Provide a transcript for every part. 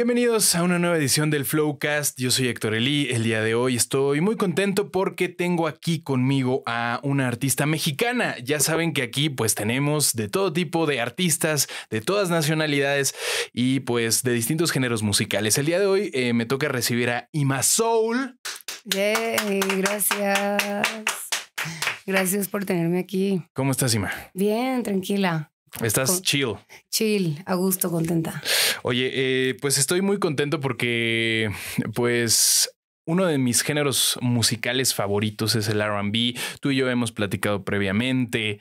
Bienvenidos a una nueva edición del Flowcast. Yo soy Héctor Elí. El día de hoy estoy muy contento porque tengo aquí conmigo a una artista mexicana. Ya saben que aquí pues tenemos de todo tipo de artistas, de todas nacionalidades y pues de distintos géneros musicales. El día de hoy eh, me toca recibir a Ima Soul. Yay, gracias. Gracias por tenerme aquí. ¿Cómo estás, Ima? Bien, tranquila. Estás chill. Chill, a gusto, contenta. Oye, eh, pues estoy muy contento porque, pues, uno de mis géneros musicales favoritos es el RB. Tú y yo hemos platicado previamente.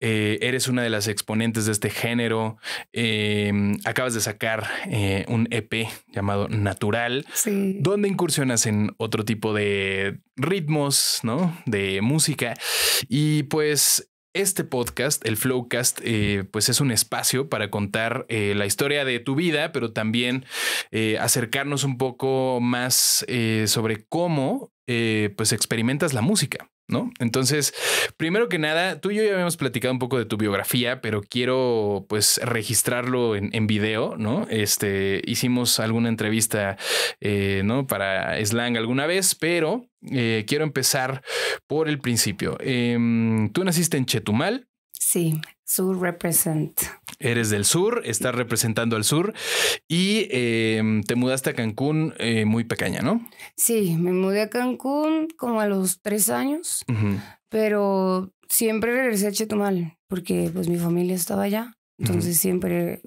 Eh, eres una de las exponentes de este género. Em, acabas de sacar eh, un EP llamado Natural, donde incursionas en otro tipo de ritmos, ¿no? De música. Y pues este podcast, el Flowcast, eh, pues es un espacio para contar eh, la historia de tu vida, pero también eh, acercarnos un poco más sobre cómo eh, pues experimentas la música, ¿no? Entonces, primero que nada, tú y yo ya habíamos platicado un poco de tu biografía, pero quiero pues registrarlo en, video, ¿no? Este, hicimos alguna entrevista, eh, ¿no? Para Slang alguna vez, pero eh, quiero empezar por el principio. Em, tú naciste en Chetumal. Sí, Sur Represent. Eres del sur, estás representando al sur y em, te mudaste a Cancún eh, muy pequeña, ¿no? Sí, me mudé a Cancún como a los tres años, pero siempre regresé a Chetumal porque pues mi familia estaba allá, entonces siempre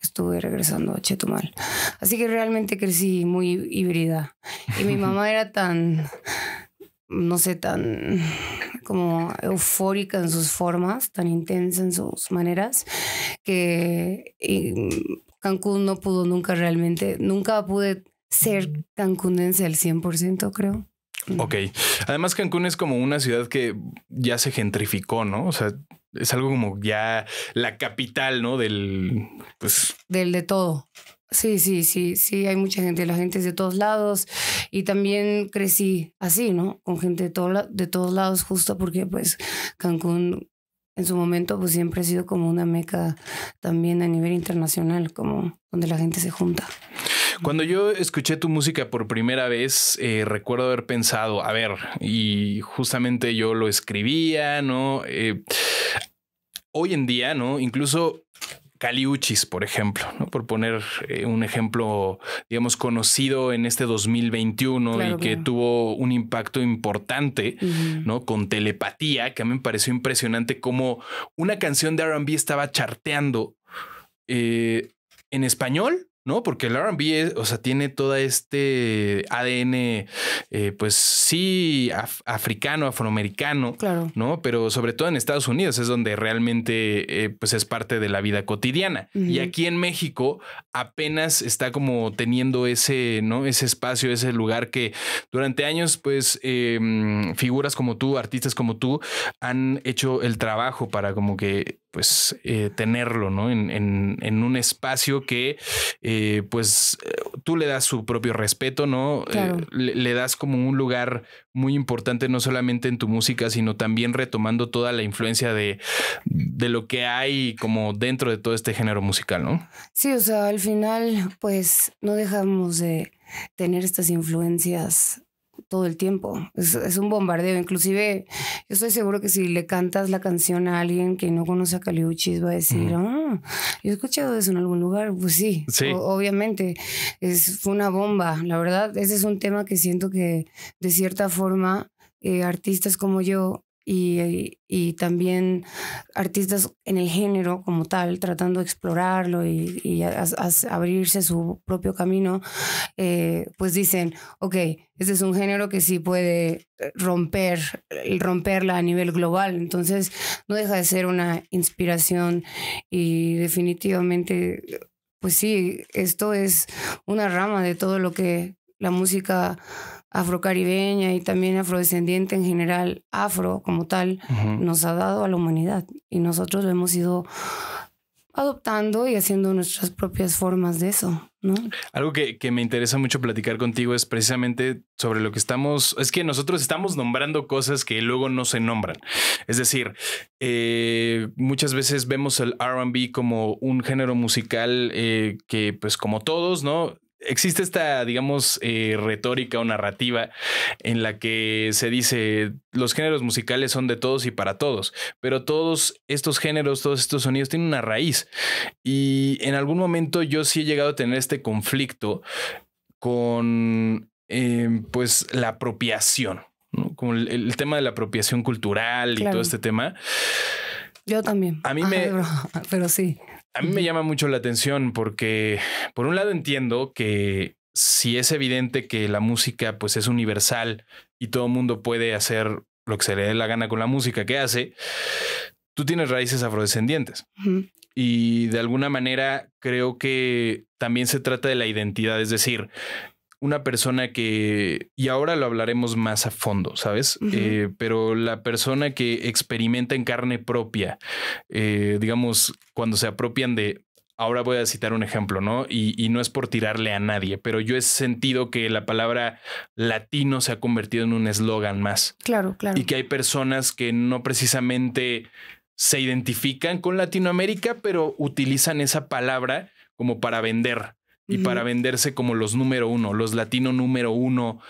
estuve regresando a Chetumal. Así que realmente crecí muy híbrida y mi mamá era tan no sé, tan como eufórica en sus formas, tan intensa en sus maneras, que mm, Cancún no pudo nunca realmente, nunca pude ser cancunense al 100%, creo. Mm. Ok. Además, Cancún es como una ciudad que ya se gentrificó, ¿no? O sea, es algo como ya la capital, ¿no? Del, pues, Del de todo. Sí, sí, sí, sí, hay mucha gente, la gente es de todos lados y también crecí así, ¿no? Con gente de, de todos lados, justo porque pues Cancún en su momento pues siempre ha sido como una meca también a nivel internacional, como donde la gente se junta. Cuando yo escuché tu música por primera vez, eh, recuerdo haber pensado, a ver, y justamente yo lo escribía, ¿no? Eh, hoy en día, ¿no? Incluso Caliuchis, por ejemplo, ¿no? por poner eh, un ejemplo, digamos, conocido en este 2021 y que tuvo un impacto importante, ¿no? Con telepatía, que a mí me pareció impresionante como una canción de RB estaba charteando eh, en español ¿no? Porque el RB, o sea, tiene todo este ADN, eh, pues sí, africano, afroamericano, ¿no? Pero sobre todo en Estados Unidos es donde realmente, eh, pues es parte de la vida cotidiana. Y aquí en México apenas está como teniendo ese, ¿no? Ese espacio, ese lugar que durante años, pues, em, figuras como tú, artistas como tú, han hecho el trabajo para como que pues eh, tenerlo, ¿no? En, en, en, un espacio que eh, pues eh, tú le das su propio respeto, ¿no? le, das como un lugar muy importante, no solamente en tu música, sino también retomando toda la influencia de, de lo que hay como dentro de todo este género musical, ¿no? Sí, o sea, al final pues no dejamos de tener estas influencias todo el tiempo. Es, un bombardeo. Inclusive, yo estoy seguro que si le cantas la canción a alguien que no conoce a Caliuchis, va a decir, ah, yo he escuchado eso en algún lugar. Pues sí, obviamente. Es, fue una bomba. La verdad, ese es un tema que siento que, de cierta forma, eh, artistas como yo y, también artistas en el género como tal, tratando de explorarlo y, abrirse su propio camino, eh, pues dicen, ok, este es un género que sí puede romper, romperla a nivel global, entonces no deja de ser una inspiración y definitivamente... Pues sí, esto es una rama de todo lo que la música afrocaribeña y también afrodescendiente en general, afro como tal, nos ha dado a la humanidad y nosotros lo hemos ido adoptando y haciendo nuestras propias formas de eso, ¿no? Algo que, me interesa mucho platicar contigo es precisamente sobre lo que estamos, es que nosotros estamos nombrando cosas que luego no se nombran. Es decir, eh, muchas veces vemos el RB como un género musical eh, que pues como todos, ¿no? existe esta, digamos, eh, retórica o narrativa en la que se dice los géneros musicales son de todos y para todos, pero todos estos géneros, todos estos sonidos tienen una raíz. Y en algún momento yo sí he llegado a tener este conflicto con, em, pues, la apropiación, con como el, tema de la apropiación cultural y todo este tema. Yo también. A mí me... pero sí. A mí me llama mucho la atención porque, por un lado, entiendo que si es evidente que la música pues, es universal y todo el mundo puede hacer lo que se le dé la gana con la música que hace, tú tienes raíces afrodescendientes. Y de alguna manera creo que también se trata de la identidad, es decir, una persona que, y ahora lo hablaremos más a fondo, ¿sabes? Eh, pero la persona que experimenta en carne propia, eh, digamos, cuando se apropian de, ahora voy a citar un ejemplo, ¿no? Y, y, no es por tirarle a nadie, pero yo he sentido que la palabra latino se ha convertido en un eslogan más. Claro, claro. Y que hay personas que no precisamente se identifican con Latinoamérica, pero utilizan esa palabra como para vender y para venderse como los número uno, los latino número uno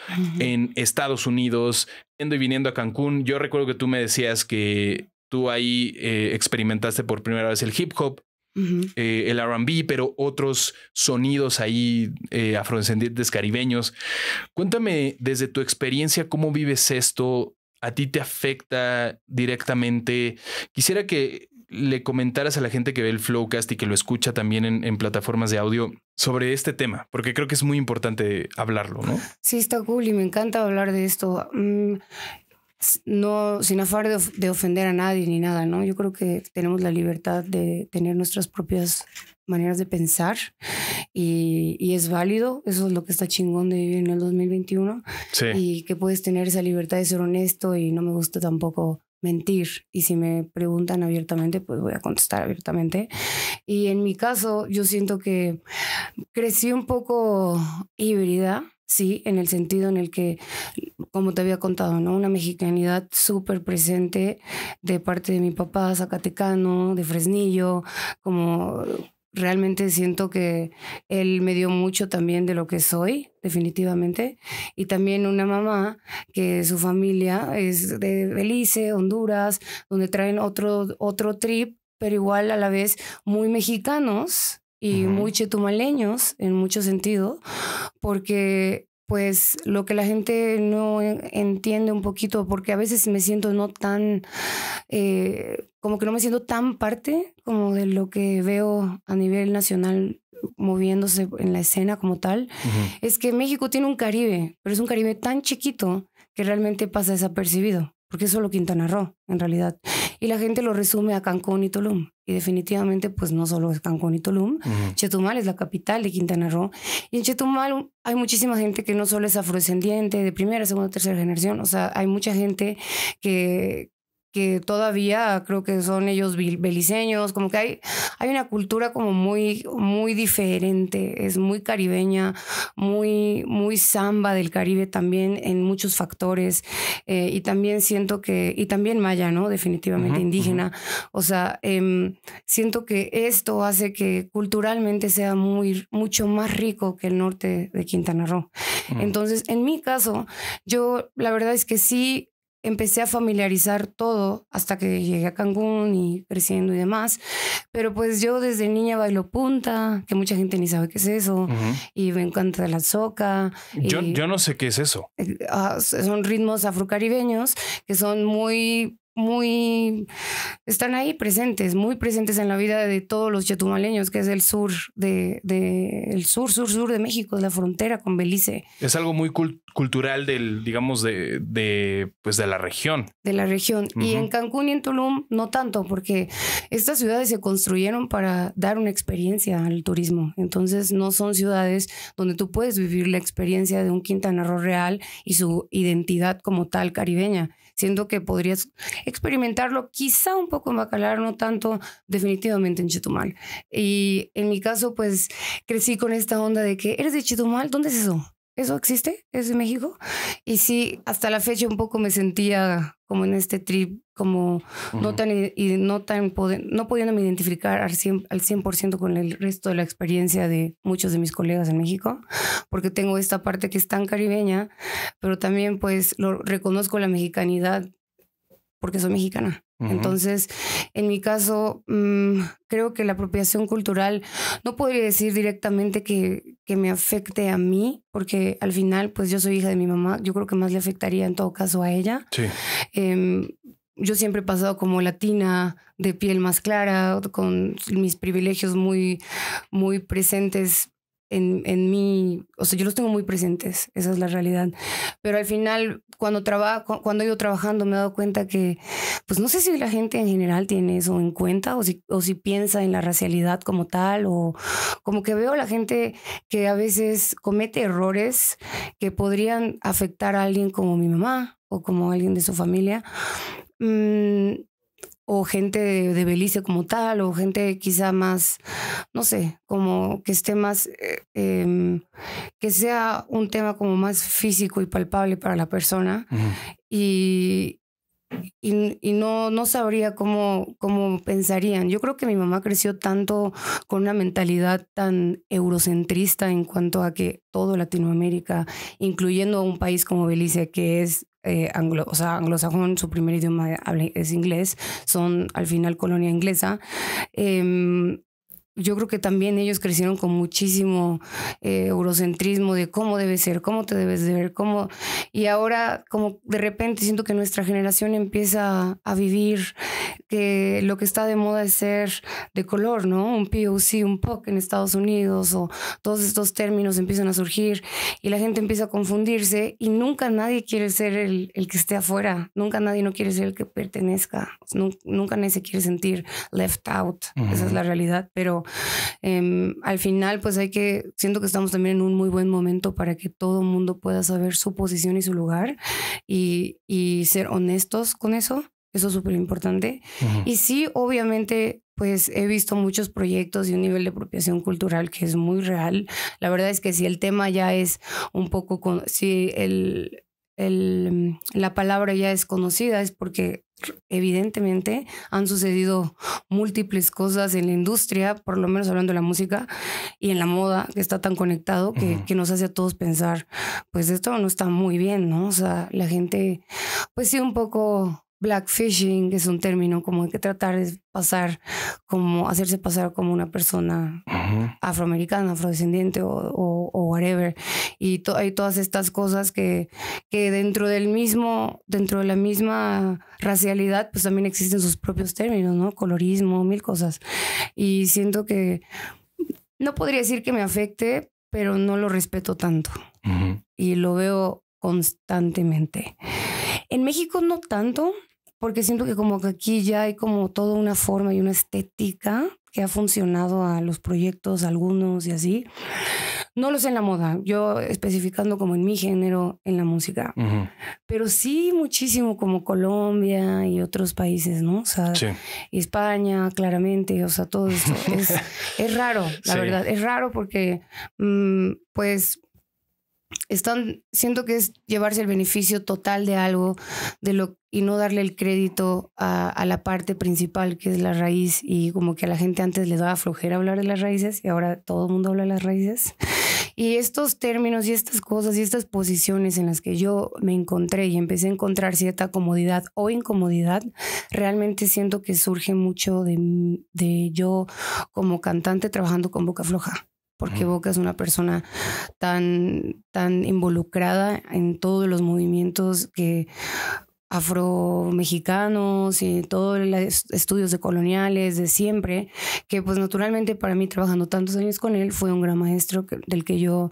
en Estados Unidos, yendo y viniendo a Cancún. Yo recuerdo que tú me decías que tú ahí eh, experimentaste por primera vez el hip hop, eh, el RB, pero otros sonidos ahí eh, afrodescendientes caribeños. Cuéntame desde tu experiencia cómo vives esto. ¿A ti te afecta directamente? Quisiera que le comentaras a la gente que ve el Flowcast y que lo escucha también en, plataformas de audio sobre este tema, porque creo que es muy importante hablarlo, ¿no? Sí, está cool y me encanta hablar de esto. Mm, no, sin afar de, ofender a nadie ni nada, ¿no? Yo creo que tenemos la libertad de tener nuestras propias maneras de pensar y, es válido, eso es lo que está chingón de vivir en el 2021 y que puedes tener esa libertad de ser honesto y no me gusta tampoco mentir y si me preguntan abiertamente, pues voy a contestar abiertamente. Y en mi caso, yo siento que crecí un poco híbrida, sí, en el sentido en el que, como te había contado, ¿no? Una mexicanidad súper presente de parte de mi papá, zacatecano, de Fresnillo, como realmente siento que él me dio mucho también de lo que soy, definitivamente. Y también una mamá que su familia es de Belice, Honduras, donde traen otro, otro trip, pero igual a la vez muy mexicanos y muy chetumaleños en mucho sentido, porque pues lo que la gente no entiende un poquito, porque a veces me siento no tan, eh, como que no me siento tan parte como de lo que veo a nivel nacional moviéndose en la escena como tal, es que México tiene un Caribe, pero es un Caribe tan chiquito que realmente pasa desapercibido porque es solo Quintana Roo, en realidad. Y la gente lo resume a Cancún y Tulum. Y definitivamente, pues no solo es Cancún y Tulum. Chetumal es la capital de Quintana Roo. Y en Chetumal hay muchísima gente que no solo es afrodescendiente, de primera, segunda, tercera generación. O sea, hay mucha gente que, todavía creo que son ellos beliceños, como que hay, hay una cultura como muy, muy diferente, es muy caribeña, muy, muy samba del Caribe también en muchos factores eh, y también siento que, y también maya, ¿no? Definitivamente indígena, o sea, em, siento que esto hace que culturalmente sea muy, mucho más rico que el norte de Quintana Roo. Mm. Entonces, en mi caso, yo la verdad es que sí empecé a familiarizar todo hasta que llegué a Cancún y creciendo y demás. Pero pues yo desde niña bailo punta, que mucha gente ni sabe qué es eso, y me encanta la soca. Yo, no sé qué es eso. Eh, ah, son ritmos afrocaribeños que son muy muy, están ahí presentes, muy presentes en la vida de todos los chetumaleños, que es el sur de, de el sur, sur, sur de México, la frontera con Belice. Es algo muy cultural del, digamos, de, de, pues de la región. De la región. Y en Cancún y en Tulum no tanto, porque estas ciudades se construyeron para dar una experiencia al turismo. Entonces no son ciudades donde tú puedes vivir la experiencia de un Quintana Roo real y su identidad como tal caribeña, siendo que podrías experimentarlo quizá un poco en Bacalar, no tanto definitivamente en Chetumal. Y en mi caso, pues crecí con esta onda de que, ¿eres de Chetumal? ¿Dónde es eso? ¿Eso existe? ¿Es de México? Y sí, hasta la fecha un poco me sentía como en este trip, como no tan, y no, tan no pudiéndome identificar al 100%, al 100 con el resto de la experiencia de muchos de mis colegas en México, porque tengo esta parte que es tan caribeña, pero también pues lo, reconozco la mexicanidad porque soy mexicana. Entonces, en mi caso, mm, creo que la apropiación cultural no podría decir directamente que, me afecte a mí, porque al final, pues yo soy hija de mi mamá, yo creo que más le afectaría en todo caso a ella. Sí. Em, yo siempre he pasado como latina, de piel más clara, con mis privilegios muy, muy presentes en, en mí, o sea, yo los tengo muy presentes, esa es la realidad. Pero al final, cuando, trabajo, cuando he ido trabajando, me he dado cuenta que, pues no sé si la gente en general tiene eso en cuenta o si, o si piensa en la racialidad como tal, o como que veo a la gente que a veces comete errores que podrían afectar a alguien como mi mamá o como alguien de su familia. Mm, o gente de, Belice como tal, o gente quizá más, no sé, como que esté más, eh, em, que sea un tema como más físico y palpable para la persona. Y, y, no, no sabría cómo, cómo pensarían. Yo creo que mi mamá creció tanto con una mentalidad tan eurocentrista en cuanto a que todo Latinoamérica, incluyendo un país como Belice, que es eh, anglo, o sea, anglosajón, su primer idioma es inglés, son al final colonia inglesa. Em, yo creo que también ellos crecieron con muchísimo eh, eurocentrismo de cómo debe ser, cómo te debes de ver, cómo... Y ahora como de repente siento que nuestra generación empieza a vivir que lo que está de moda es ser de color, ¿no? Un POC, un POC en Estados Unidos o todos estos términos empiezan a surgir y la gente empieza a confundirse y nunca nadie quiere ser el, que esté afuera, nunca nadie no quiere ser el que pertenezca, nunca, nadie se quiere sentir left out, esa es la realidad, pero Em, al final, pues hay que, siento que estamos también en un muy buen momento para que todo el mundo pueda saber su posición y su lugar y, ser honestos con eso. Eso es súper importante. Y sí, obviamente, pues he visto muchos proyectos y un nivel de apropiación cultural que es muy real. La verdad es que si el tema ya es un poco, si el, mm, la palabra ya es conocida, es porque evidentemente han sucedido múltiples cosas en la industria, por lo menos hablando de la música y en la moda, que está tan conectado que, nos hace a todos pensar, pues esto no está muy bien, ¿no? O sea, la gente, pues sí, un poco Blackfishing es un término como hay que tratar de pasar, como hacerse pasar como una persona afroamericana, afrodescendiente o, whatever. Y hay todas estas cosas que, dentro del mismo, dentro de la misma racialidad, pues también existen sus propios términos, ¿no? Colorismo, mil cosas. Y siento que no podría decir que me afecte, pero no lo respeto tanto. Y lo veo constantemente. En México no tanto, porque siento que como que aquí ya hay como toda una forma y una estética que ha funcionado a los proyectos, algunos y así. No los en la moda, yo especificando como en mi género, en la música, pero sí muchísimo como Colombia y otros países, ¿no? O sea, España, claramente, o sea, todo esto es, raro, la verdad, es raro porque, mm, pues, están, siento que es llevarse el beneficio total de algo de lo, y no darle el crédito a, la parte principal que es la raíz y como que a la gente antes le daba flojera hablar de las raíces y ahora todo el mundo habla de las raíces. Y estos términos y estas cosas y estas posiciones en las que yo me encontré y empecé a encontrar cierta comodidad o incomodidad, realmente siento que surge mucho de, de yo como cantante trabajando con boca floja porque Boca es una persona tan, tan involucrada en todos los movimientos que afromexicanos y todos los estudios de coloniales de siempre, que pues naturalmente para mí trabajando tantos años con él fue un gran maestro del que yo,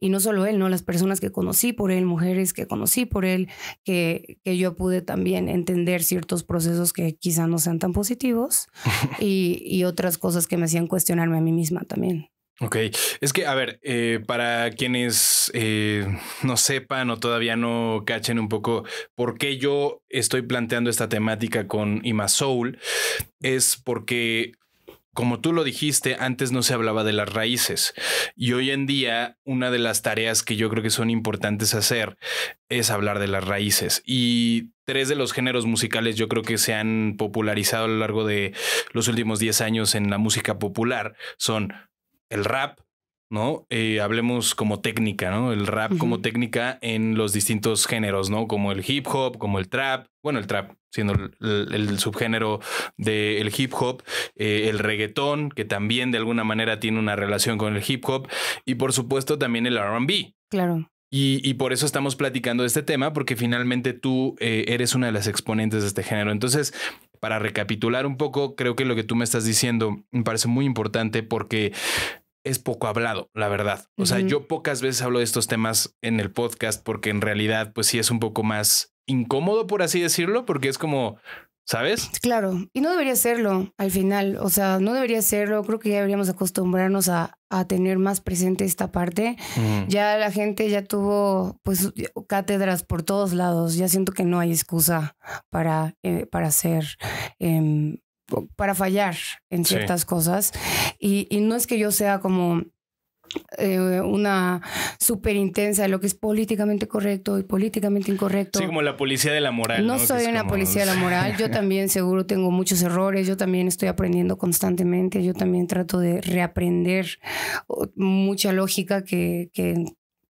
y no solo él, ¿no? Las personas que conocí por él, mujeres que conocí por él, que, que yo pude también entender ciertos procesos que quizá no sean tan positivos y, y otras cosas que me hacían cuestionarme a mí misma también. Ok, es que, a ver, eh, para quienes eh, no sepan o todavía no cachen un poco por qué yo estoy planteando esta temática con Ima Soul, es porque como tú lo dijiste, antes no se hablaba de las raíces y hoy en día una de las tareas que yo creo que son importantes hacer es hablar de las raíces y tres de los géneros musicales yo creo que se han popularizado a lo largo de los últimos 10 años en la música popular son el rap, ¿no? Eh, hablemos como técnica, ¿no? El rap como técnica en los distintos géneros, ¿no? Como el hip hop, como el trap, bueno, el trap siendo el, subgénero del hip hop, eh, el reggaetón, que también de alguna manera tiene una relación con el hip hop, y por supuesto también el RB. Claro. Y, por eso estamos platicando de este tema, porque finalmente tú eh, eres una de las exponentes de este género. Entonces, para recapitular un poco, creo que lo que tú me estás diciendo me parece muy importante porque es poco hablado, la verdad. O sea, yo pocas veces hablo de estos temas en el podcast porque en realidad, pues sí es un poco más incómodo, por así decirlo, porque es como, ¿Sabes? Claro, y no debería serlo al final, o sea, no debería serlo, creo que ya deberíamos acostumbrarnos a, tener más presente esta parte. Ya la gente ya tuvo pues cátedras por todos lados, ya siento que no hay excusa para, eh, para em, para fallar en ciertas cosas. Y, y, no es que yo sea como eh, una súper intensa de lo que es políticamente correcto y políticamente incorrecto. Sí, como la policía de la moral. No, soy una policía de la moral, yo también seguro tengo muchos errores, yo también estoy aprendiendo constantemente, yo también trato de reaprender mucha lógica que, que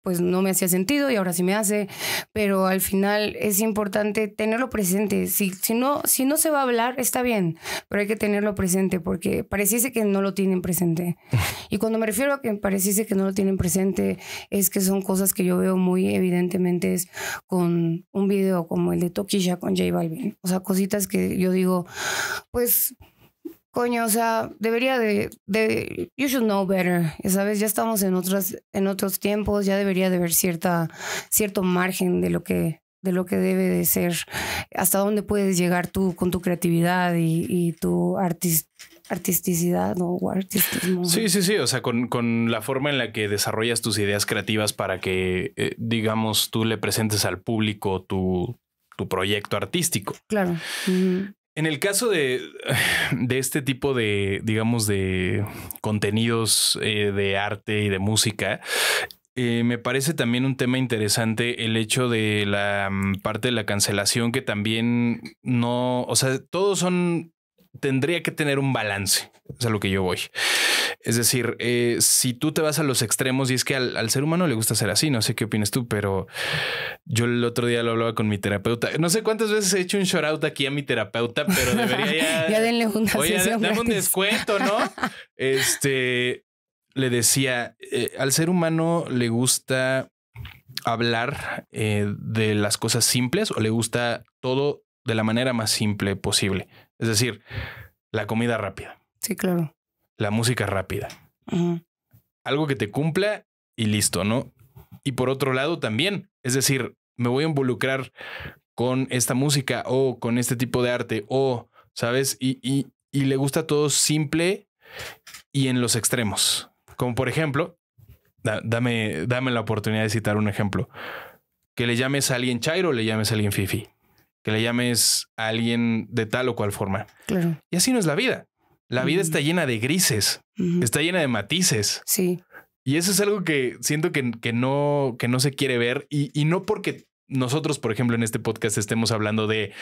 pues no me hacía sentido y ahora sí me hace, pero al final es importante tenerlo presente. Si, si, no, si no se va a hablar, está bien, pero hay que tenerlo presente porque pareciese que no lo tienen presente. Y cuando me refiero a que pareciese que no lo tienen presente, es que son cosas que yo veo muy evidentemente con un video como el de Tokisha con J Balvin. O sea, cositas que yo digo, pues coño, o sea, debería de, you should know better, ¿sabes? Ya estamos en, otras, en otros tiempos, ya debería de haber cierta, cierto margen de lo que de lo que debe de ser, hasta dónde puedes llegar tú con tu creatividad y, tu artisticidad o artistismo. Sí, sí, sí, o sea, con, la forma en la que desarrollas tus ideas creativas para que, eh, digamos, tú le presentes al público tu, tu proyecto artístico. Claro. En el caso de, este tipo de, digamos, de contenidos eh, de arte y de música, eh, me parece también un tema interesante el hecho de la mm, parte de la cancelación que también no, o sea, todos son tendría que tener un balance. Es a lo que yo voy. Es decir, eh, si tú te vas a los extremos, y es que al, ser humano le gusta ser así, no sé qué opinas tú, pero yo el otro día lo hablaba con mi terapeuta. No sé cuántas veces he hecho un short out aquí a mi terapeuta, pero debería ya. ya denle un descuento, ¿no? este le decía: eh, al ser humano le gusta hablar eh, de las cosas simples o le gusta todo de la manera más simple posible. Es decir, la comida rápida. Sí, claro. La música rápida. Algo que te cumpla y listo, ¿no? Y por otro lado también, es decir, me voy a involucrar con esta música o con este tipo de arte o, ¿sabes? Y, y, y le gusta todo simple y en los extremos. Como por ejemplo, dame, dame la oportunidad de citar un ejemplo. Que le llames a alguien Chairo o le llames a alguien Fifi que le llames a alguien de tal o cual forma. Claro. Y así no es la vida. La vida está llena de grises, está llena de matices. Sí. Y eso es algo que siento que, no, que no se quiere ver y, no porque nosotros, por ejemplo, en este podcast estemos hablando de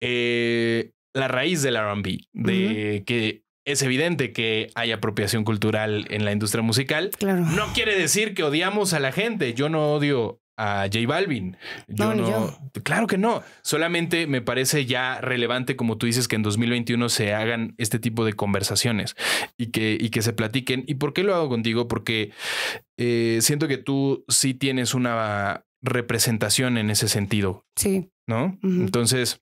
eh, la raíz del RB, de que es evidente que hay apropiación cultural en la industria musical. Claro. No quiere decir que odiamos a la gente. Yo no odio a J Balvin. Yo no, claro que no. Solamente me parece ya relevante, como tú dices, que en 2021 se hagan este tipo de conversaciones y que, y que se platiquen. ¿Y por qué lo hago contigo? Porque eh, siento que tú sí tienes una representación en ese sentido. Sí. ¿No? Entonces,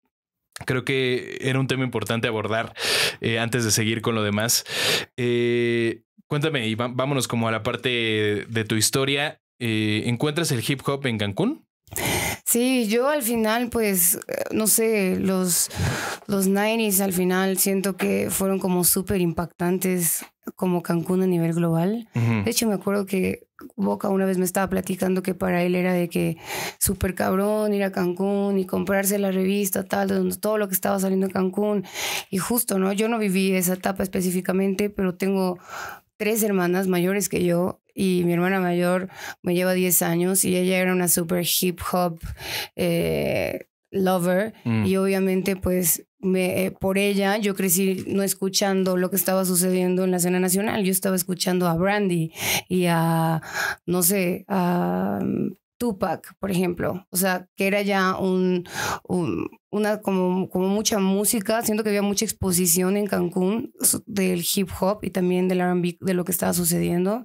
creo que era un tema importante abordar eh, antes de seguir con lo demás. Eh, cuéntame y vámonos como a la parte de tu historia. Eh, ¿encuentras el hip hop en Cancún? Sí, yo al final, pues, no sé, los, los 90s al final siento que fueron como súper impactantes como Cancún a nivel global. De hecho, me acuerdo que Boca una vez me estaba platicando que para él era de que súper cabrón ir a Cancún y comprarse la revista, tal, donde todo lo que estaba saliendo en Cancún. Y justo, ¿no? Yo no viví esa etapa específicamente, pero tengo tres hermanas mayores que yo y mi hermana mayor me lleva 10 años y ella era una super hip hop eh, lover mm. y obviamente pues me, eh, por ella yo crecí no escuchando lo que estaba sucediendo en la escena nacional, yo estaba escuchando a Brandy y a, no sé, a... Mm, Tupac, por ejemplo, o sea, que era ya un una, como, como mucha música, siento que había mucha exposición en Cancún del hip hop y también del RB, de lo que estaba sucediendo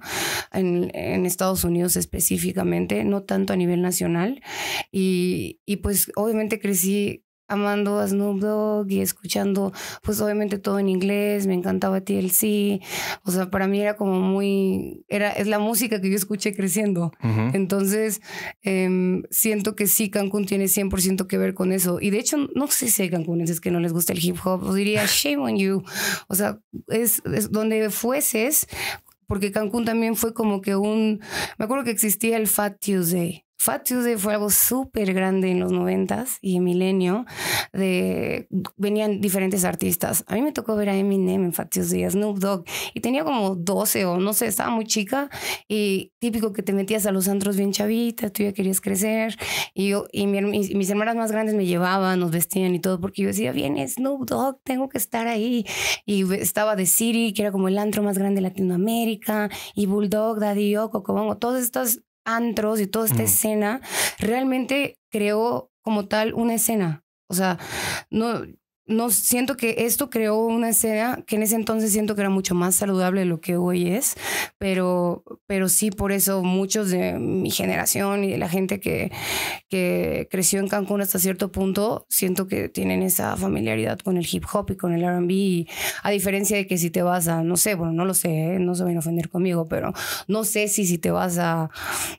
en, Estados Unidos específicamente, no tanto a nivel nacional. Y, y pues obviamente crecí amando a Snoop Dogg y escuchando, pues obviamente todo en inglés, me encantaba TLC, o sea, para mí era como muy, era, es la música que yo escuché creciendo. Entonces, em, siento que sí, Cancún tiene 100% que ver con eso. Y de hecho, no sé si hay cancunenses que no les gusta el hip hop, o diría, shame on you. O sea, es, es donde fueses, porque Cancún también fue como que un, me acuerdo que existía el Fat Tuesday. Fat Tuesday fue algo súper grande en los noventas y en milenio. De, venían diferentes artistas. A mí me tocó ver a Eminem en Fat Tuesday, a Snoop Dogg. Y tenía como 12 o no sé, estaba muy chica. Y típico que te metías a los antros bien chavita, tú ya querías crecer. Y, mis hermanas más grandes me llevaban, nos vestían y todo. Porque yo decía, viene Snoop Dogg, tengo que estar ahí. Y estaba The City, que era como el antro más grande de Latinoamérica. Y Bulldog, Daddy Yo, Cocobongo. Todas estas antros y toda esta escena, realmente creó como tal una escena. O sea, no, no siento que esto creó una escena que en ese entonces siento que era mucho más saludable de lo que hoy es, pero, pero sí por eso muchos de mi generación y de la gente que, que creció en Cancún hasta cierto punto, siento que tienen esa familiaridad con el hip hop y con el RB, a diferencia de que si te vas a, no sé, bueno, no lo sé, ¿eh? no se van a ofender conmigo, pero no sé si si te vas a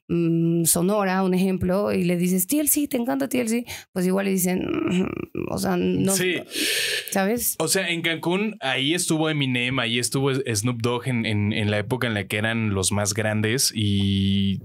mm, Sonora, un ejemplo, y le dices TLC, te encanta TLC, pues igual le dicen, mm, o sea, no. ¿Sabes? O sea, en Cancún, ahí estuvo Eminem, ahí estuvo Snoop Dogg en, en, la época en la que eran los más grandes y,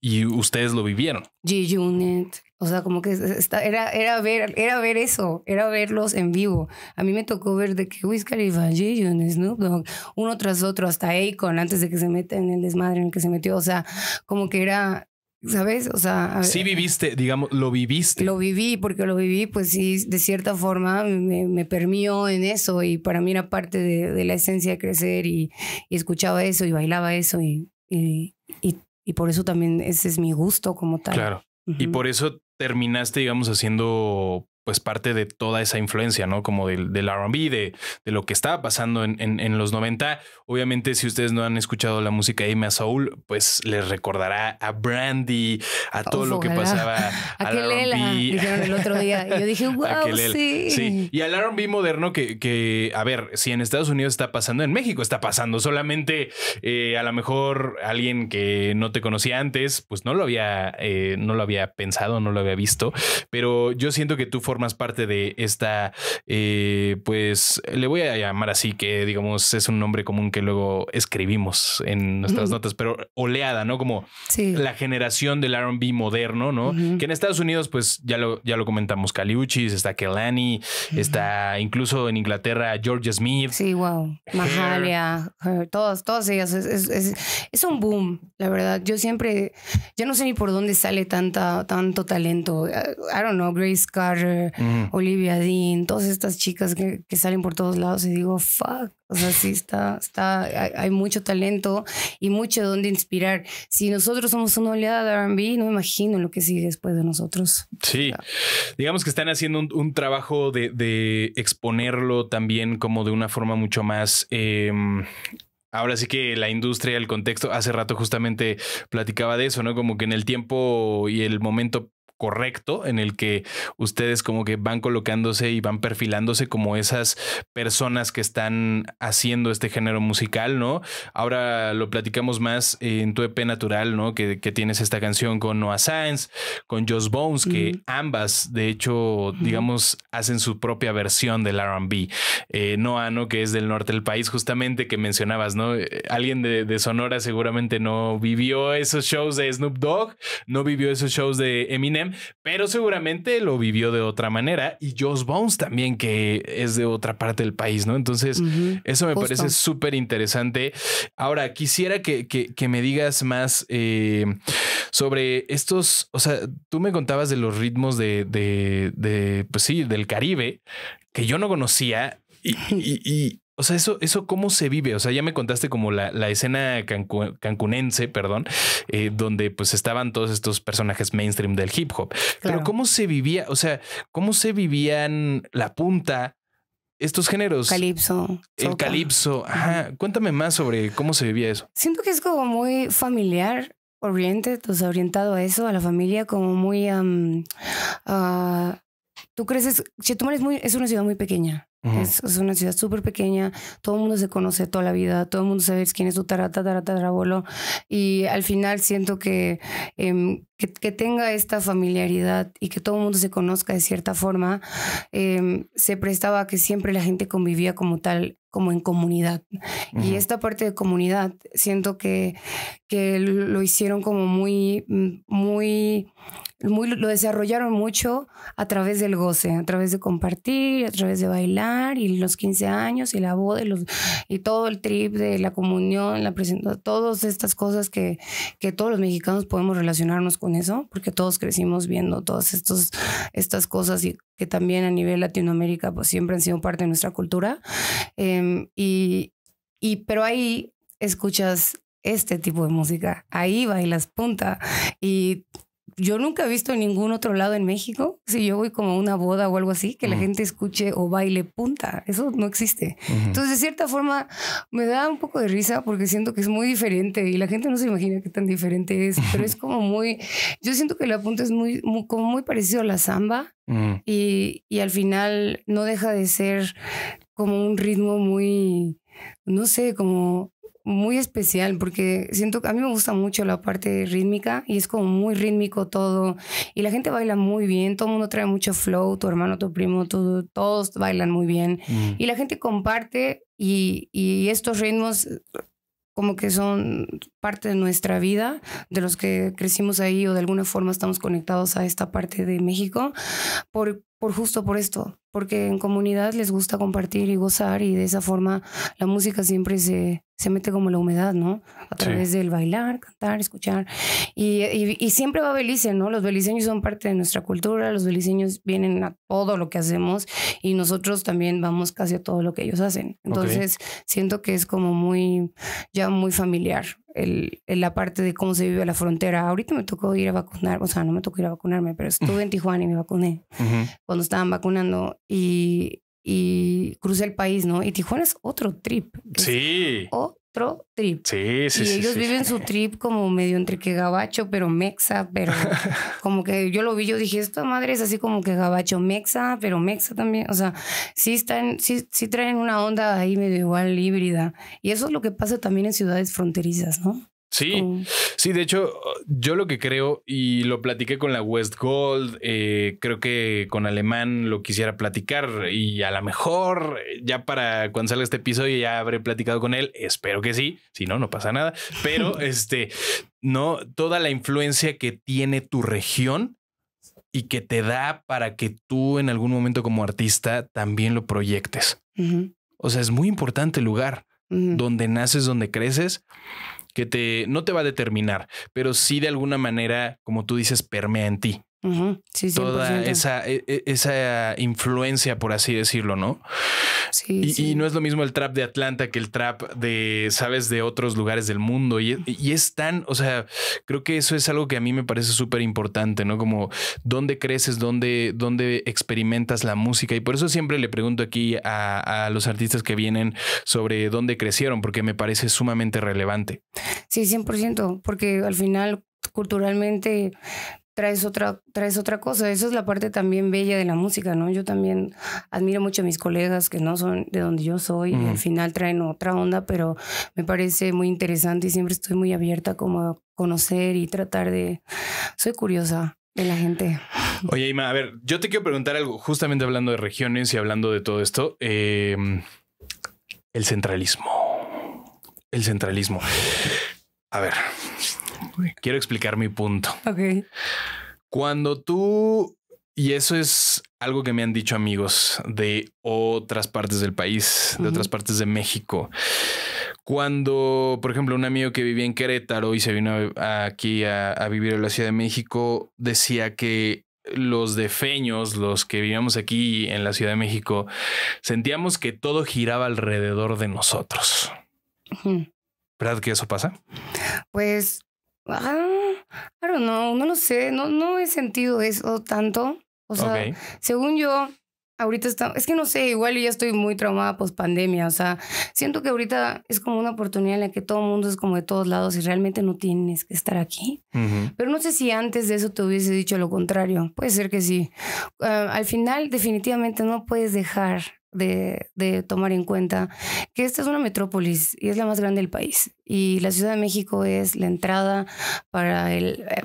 y ustedes lo vivieron. G-Unit. O sea, como que era, era, ver, era ver eso, era verlos en vivo. A mí me tocó ver de que Wiz Khalifa, G-Unit, Snoop Dogg, uno tras otro, hasta Akon, antes de que se meta en el desmadre en el que se metió. O sea, como que era ¿Sabes? O sea. Sí viviste, digamos, lo viviste. Lo viví, porque lo viví, pues sí, de cierta forma me, me permió en eso y para mí era parte de, la esencia de crecer y, escuchaba eso y bailaba eso y, y, por eso también ese es mi gusto como tal. Claro. Y por eso terminaste, digamos, haciendo pues parte de toda esa influencia, ¿no? Como del, RB, de, de, lo que estaba pasando en, los 90. Obviamente, si ustedes no han escuchado la música de Emma Soul, pues les recordará a Brandy, a todo lo que pasaba a RB. Dijeron el otro día. Y yo dije, wow, sí. Y al RB moderno que, que, a ver, si en Estados Unidos está pasando, en México está pasando. Solamente eh, a lo mejor alguien que no te conocía antes, pues no lo había, eh, no lo había pensado, no lo había visto. Pero yo siento que tú formas más parte de esta, eh, pues le voy a llamar así, que digamos es un nombre común que luego escribimos en nuestras notas, pero oleada, ¿no? Como la generación del RB moderno, ¿no? Que en Estados Unidos, pues ya lo, ya lo comentamos, Caliuchis, está Kelani, está incluso en Inglaterra George Smith. Sí, wow. Mahalia, todas todos, todos Es, es, es, un boom, la verdad. Yo siempre, yo no sé ni por dónde sale tanta, tanto talento. I don't know, Grace Carter. Olivia Dean, todas estas chicas que, salen por todos lados y digo, fuck, o sea, sí está, está, hay, mucho talento y mucho donde inspirar. Si nosotros somos una oleada de RB, no me imagino lo que sigue después de nosotros. Sí, digamos que están haciendo un, trabajo de, exponerlo también como de una forma mucho más... Em, ahora sí que la industria, el contexto, hace rato justamente platicaba de eso, ¿no? Como que en el tiempo y el momento correcto en el que ustedes como que van colocándose y van perfilándose como esas personas que están haciendo este género musical, ¿no? Ahora lo platicamos más en tu EP natural, ¿no? Que, tienes esta canción con Noah Sainz, con Joss Bones, que ambas, de hecho, digamos, hacen su propia versión del RB. Eh, Noah, ¿no? Que es del norte del país, justamente que mencionabas, ¿no? Eh, alguien de, de Sonora seguramente no vivió esos shows de Snoop Dogg, no vivió esos shows de Eminem pero seguramente lo vivió de otra manera y Joss Bones también, que es de otra parte del país, ¿no? Entonces, eso me parece súper interesante. Ahora, quisiera que, me digas más eh, sobre estos, o sea, tú me contabas de los ritmos de, pues sí, del Caribe, que yo no conocía. y, o sea, eso, eso cómo se vive. O sea, ya me contaste como la, la escena cancunense, perdón, eh, donde pues estaban todos estos personajes mainstream del hip hop. Pero cómo se vivía, o sea, cómo se vivían la punta, estos géneros. Calipso. El calipso. Ajá. Cuéntame más sobre cómo se vivía eso. Siento que es como muy familiar, oriente, o sea, orientado a eso, a la familia, como muy. uh, tú crees... Chetumal es, muy, es una ciudad muy pequeña es, una ciudad súper pequeña, todo el mundo se conoce toda la vida, todo el mundo sabe quién es tu tarata, tarata, Y al final siento em, que, que, tenga esta familiaridad y que todo el mundo se conozca de cierta forma, em, se prestaba a que siempre la gente convivía como tal como en comunidad. Y esta parte de comunidad, siento que, que lo hicieron como muy, mm, muy, muy, lo desarrollaron mucho a través del goce, a través de compartir, a través de bailar y los 15 años y la boda y, los, y todo el trip de la comunión, la presentación, todas estas cosas que, que todos los mexicanos podemos relacionarnos con eso, porque todos crecimos viendo todas estos, estas cosas y que también a nivel Latinoamérica pues siempre han sido parte de nuestra cultura. Em, y, y, pero ahí escuchas este tipo de música, ahí bailas punta y yo nunca he visto en ningún otro lado en México, si yo voy como a una boda o algo así, que la mm. gente escuche o baile punta. Eso no existe. Entonces, de cierta forma, me da un poco de risa porque siento que es muy diferente y la gente no se imagina qué tan diferente es, pero es como muy, yo siento que la punta es muy, muy como muy parecido a la samba mm. y, y al final no deja de ser como un ritmo muy, no sé, como muy especial porque siento que a mí me gusta mucho la parte rítmica y es como muy rítmico todo y la gente baila muy bien, todo el mundo trae mucho flow, tu hermano, tu primo, todos bailan muy bien mm. y la gente comparte y, y estos ritmos como que son parte de nuestra vida, de los que crecimos ahí o de alguna forma estamos conectados a esta parte de México, por, por justo por esto, porque en comunidad les gusta compartir y gozar y de esa forma la música siempre se, mete como la humedad, ¿no? A través del bailar, cantar, escuchar. Y, siempre va Belice, ¿no? Los beliceños son parte de nuestra cultura, los beliceños vienen a todo lo que hacemos y nosotros también vamos casi a todo lo que ellos hacen. Entonces, siento que es como muy, ya muy familiar el, la parte de cómo se vive la frontera. Ahorita me tocó ir a vacunar, o sea, no me tocó ir a vacunarme, pero estuve en Tijuana y me vacuné cuando estaban vacunando y, y crucé el país, ¿no? Y Tijuana es otro trip. Sí trip. y ellos viven su trip como medio entre que gabacho, pero mexa, pero como que yo lo vi, yo dije, esta madre es así como que gabacho mexa, pero mexa también. O sea, sí, están, sí, sí traen una onda ahí medio igual híbrida. Y eso es lo que pasa también en ciudades fronterizas, ¿no? Sí, oh. sí, de hecho, yo lo que creo, y lo platiqué con la West Gold, eh, creo que con Alemán lo quisiera platicar, y a lo mejor eh, ya para cuando salga este episodio ya habré platicado con él, espero que sí, si no, no pasa nada, pero este, no, toda la influencia que tiene tu región y que te da para que tú en algún momento como artista también lo proyectes. O sea, es muy importante el lugar donde naces, donde creces que te, no te va a determinar, pero sí de alguna manera, como tú dices, permea en ti. Toda e, e, esa, influencia, por así decirlo, ¿no? Sí y, sí y, no es lo mismo el trap de Atlanta que el trap de, sabes, de otros lugares del mundo. Y, y es tan, o sea, creo que eso es algo que a mí me parece súper importante, ¿no? Como dónde creces, dónde, dónde experimentas la música. Y por eso siempre le pregunto aquí a, a los artistas que vienen sobre dónde crecieron, porque me parece sumamente relevante. Sí, 100%, porque al final culturalmente traes otra, traes otra cosa. Esa es la parte también bella de la música, ¿no? Yo también admiro mucho a mis colegas que no son de donde yo soy y al final traen otra onda, pero me parece muy interesante y siempre estoy muy abierta como a conocer y tratar de... Soy curiosa de la gente. Oye, Ima, a ver, yo te quiero preguntar algo, justamente hablando de regiones y hablando de todo esto, em, el centralismo. El centralismo. A ver, Quiero explicar mi punto. Ok. Cuando tú, y eso es algo que me han dicho amigos de otras partes del país, de otras partes de México. Cuando, por ejemplo, un amigo que vivía en Querétaro y se vino aquí a, vivir en la Ciudad de México, decía que los de feños, los que vivíamos aquí en la Ciudad de México, sentíamos que todo giraba alrededor de nosotros. ¿Verdad que eso pasa? Pues ah, I don't know, no lo sé, no, no he sentido eso tanto. O sea, según yo, ahorita está, es que no sé, igual yo ya estoy muy traumada post pandemia, o sea, siento que ahorita es como una oportunidad en la que todo el mundo es como de todos lados y realmente no tienes que estar aquí. Pero no sé si antes de eso te hubiese dicho lo contrario, puede ser que sí. Ah, al final definitivamente no puedes dejar de, tomar en cuenta que esta es una metrópolis y es la más grande del país. Y la Ciudad de México es la entrada para el, eh,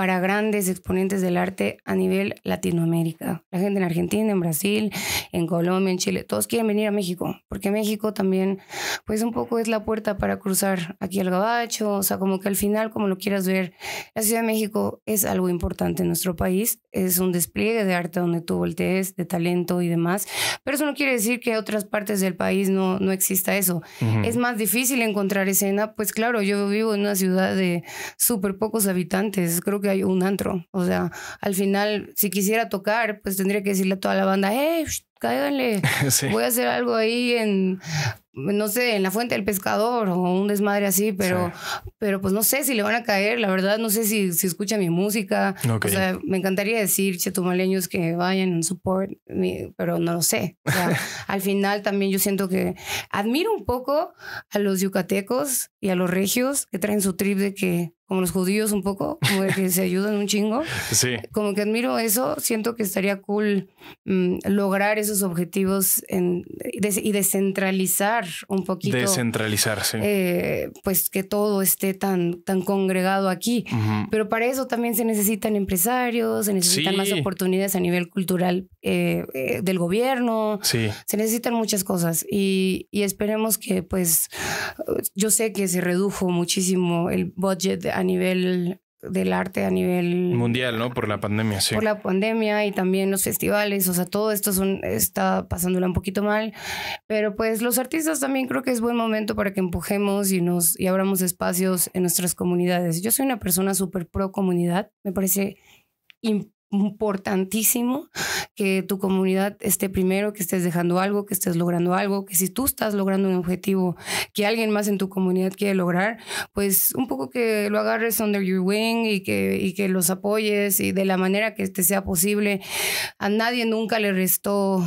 para grandes exponentes del arte a nivel Latinoamérica. La gente en Argentina, en Brasil, en Colombia, en Chile, todos quieren venir a México, porque México también, pues un poco es la puerta para cruzar aquí al Gabacho, o sea, como que al final, como lo quieras ver, la Ciudad de México es algo importante en nuestro país, es un despliegue de arte donde tú voltees, de talento y demás, pero eso no quiere decir que en otras partes del país no, no exista eso. Es más difícil encontrar escena, pues claro, yo vivo en una ciudad de súper pocos habitantes, creo que hay un antro. O sea, al final, si quisiera tocar, pues tendría que decirle a toda la banda, ¡eh! Hey, cáiganle, voy a hacer algo ahí en no sé, en la fuente del pescador o un desmadre así, pero, pero pues no sé si le van a caer, la verdad, no sé si, si escucha mi música. me encantaría decir chetumaleños que vayan en support, pero no lo sé. al final también yo siento que admiro un poco a los yucatecos y a los regios que traen su trip de que como los judíos un poco, como que se ayudan un chingo. Sí. Como que admiro eso, siento que estaría cool mm, lograr esos objetivos y descentralizar un poquito. Descentralizarse. Eh, pues que todo esté tan, tan congregado aquí. Pero para eso también se necesitan empresarios, se necesitan más oportunidades a nivel cultural eh, eh, del gobierno. Se necesitan muchas cosas y, y, esperemos que pues yo sé que se redujo muchísimo el budget a nivel del arte a nivel mundial, ¿no? Por la pandemia, sí. Por la pandemia y también los festivales, o sea, todo esto está pasándola un poquito mal, pero pues los artistas también creo que es buen momento para que empujemos y nos y abramos espacios en nuestras comunidades. Yo soy una persona súper pro comunidad, me parece importantísimo que tu comunidad esté primero, que estés dejando algo, que estés logrando algo, que si tú estás logrando un objetivo que alguien más en tu comunidad quiere lograr, pues un poco que lo agarres under your wing y que, y que los apoyes y de la manera que te sea posible. A nadie nunca le restó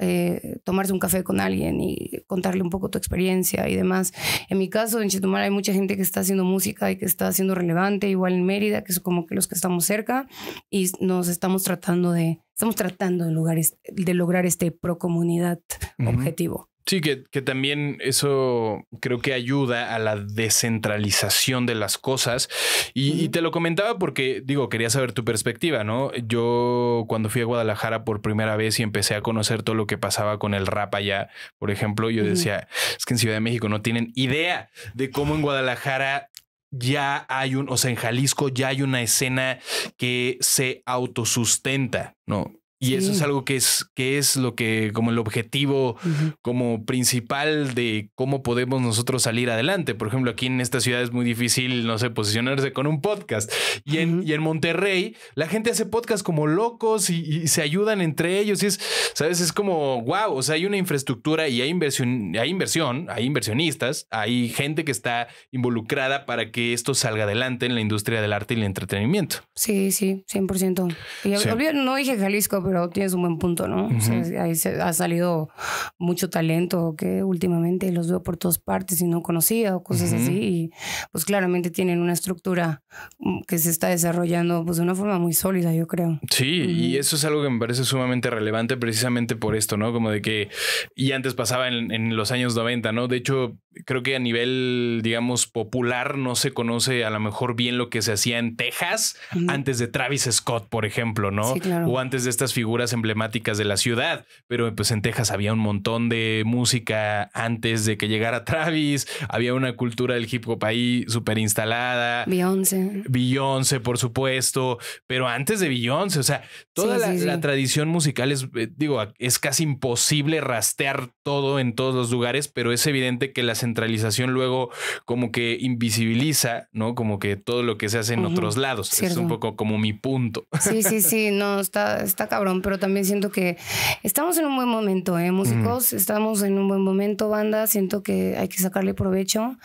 eh, tomarse un café con alguien y contarle un poco tu experiencia y demás. En mi caso, en Chetumal hay mucha gente que está haciendo música y que está haciendo relevante, igual en Mérida, que son como que los que estamos cerca y nos estamos tratando de, estamos tratando de, lograr este pro comunidad objetivo. Sí, que, también eso creo que ayuda a la descentralización de las cosas. Y, te lo comentaba porque, digo, quería saber tu perspectiva, ¿no? Yo cuando fui a Guadalajara por primera vez y empecé a conocer todo lo que pasaba con el rap allá, por ejemplo, yo decía, es que en Ciudad de México no tienen idea de cómo en Guadalajara ya hay un, o sea, en Jalisco ya hay una escena que se autosustenta, ¿no? Y eso es algo que es, que es lo que, como el objetivo, como principal de cómo podemos nosotros salir adelante. Por ejemplo, aquí en esta ciudad es muy difícil, no sé, posicionarse con un podcast. Y en, Monterrey, la gente hace podcast como locos y, se ayudan entre ellos. Y es, sabes, es como, wow, o sea, hay una infraestructura y hay inversión, hay inversión, hay inversionistas, hay gente que está involucrada para que esto salga adelante en la industria del arte y el entretenimiento. Sí, sí, 100%. Y no dije Jalisco, pero tienes un buen punto, ¿no? ahí se, ha salido mucho talento que últimamente los veo por todas partes y no conocía o cosas así. Y pues claramente tienen una estructura mm, que se está desarrollando pues de una forma muy sólida, yo creo. Sí, y eso es algo que me parece sumamente relevante precisamente por esto, ¿no? Como de que, y antes pasaba en, los años 90, ¿no? De hecho, creo que a nivel, digamos, popular no se conoce a lo mejor bien lo que se hacía en Texas antes de Travis Scott, por ejemplo, ¿no? claro. O antes de estas figuras emblemáticas de la ciudad, pero pues en Texas había un montón de música antes de que llegara Travis, había una cultura del hip hop ahí súper instalada. Beyoncé. Beyoncé, por supuesto, pero antes de Beyoncé, o sea, toda la, tradición musical es, eh, digo, es casi imposible rastrear todo en todos los lugares, pero es evidente que la centralización luego como que invisibiliza, ¿no? Como que todo lo que se hace en otros lados. Es un poco como mi punto. Sí, sí, sí, no, está, está cabrón pero también siento que estamos en un buen momento, ¿eh? Músicos, estamos en un buen momento, banda, siento que hay que sacarle provecho,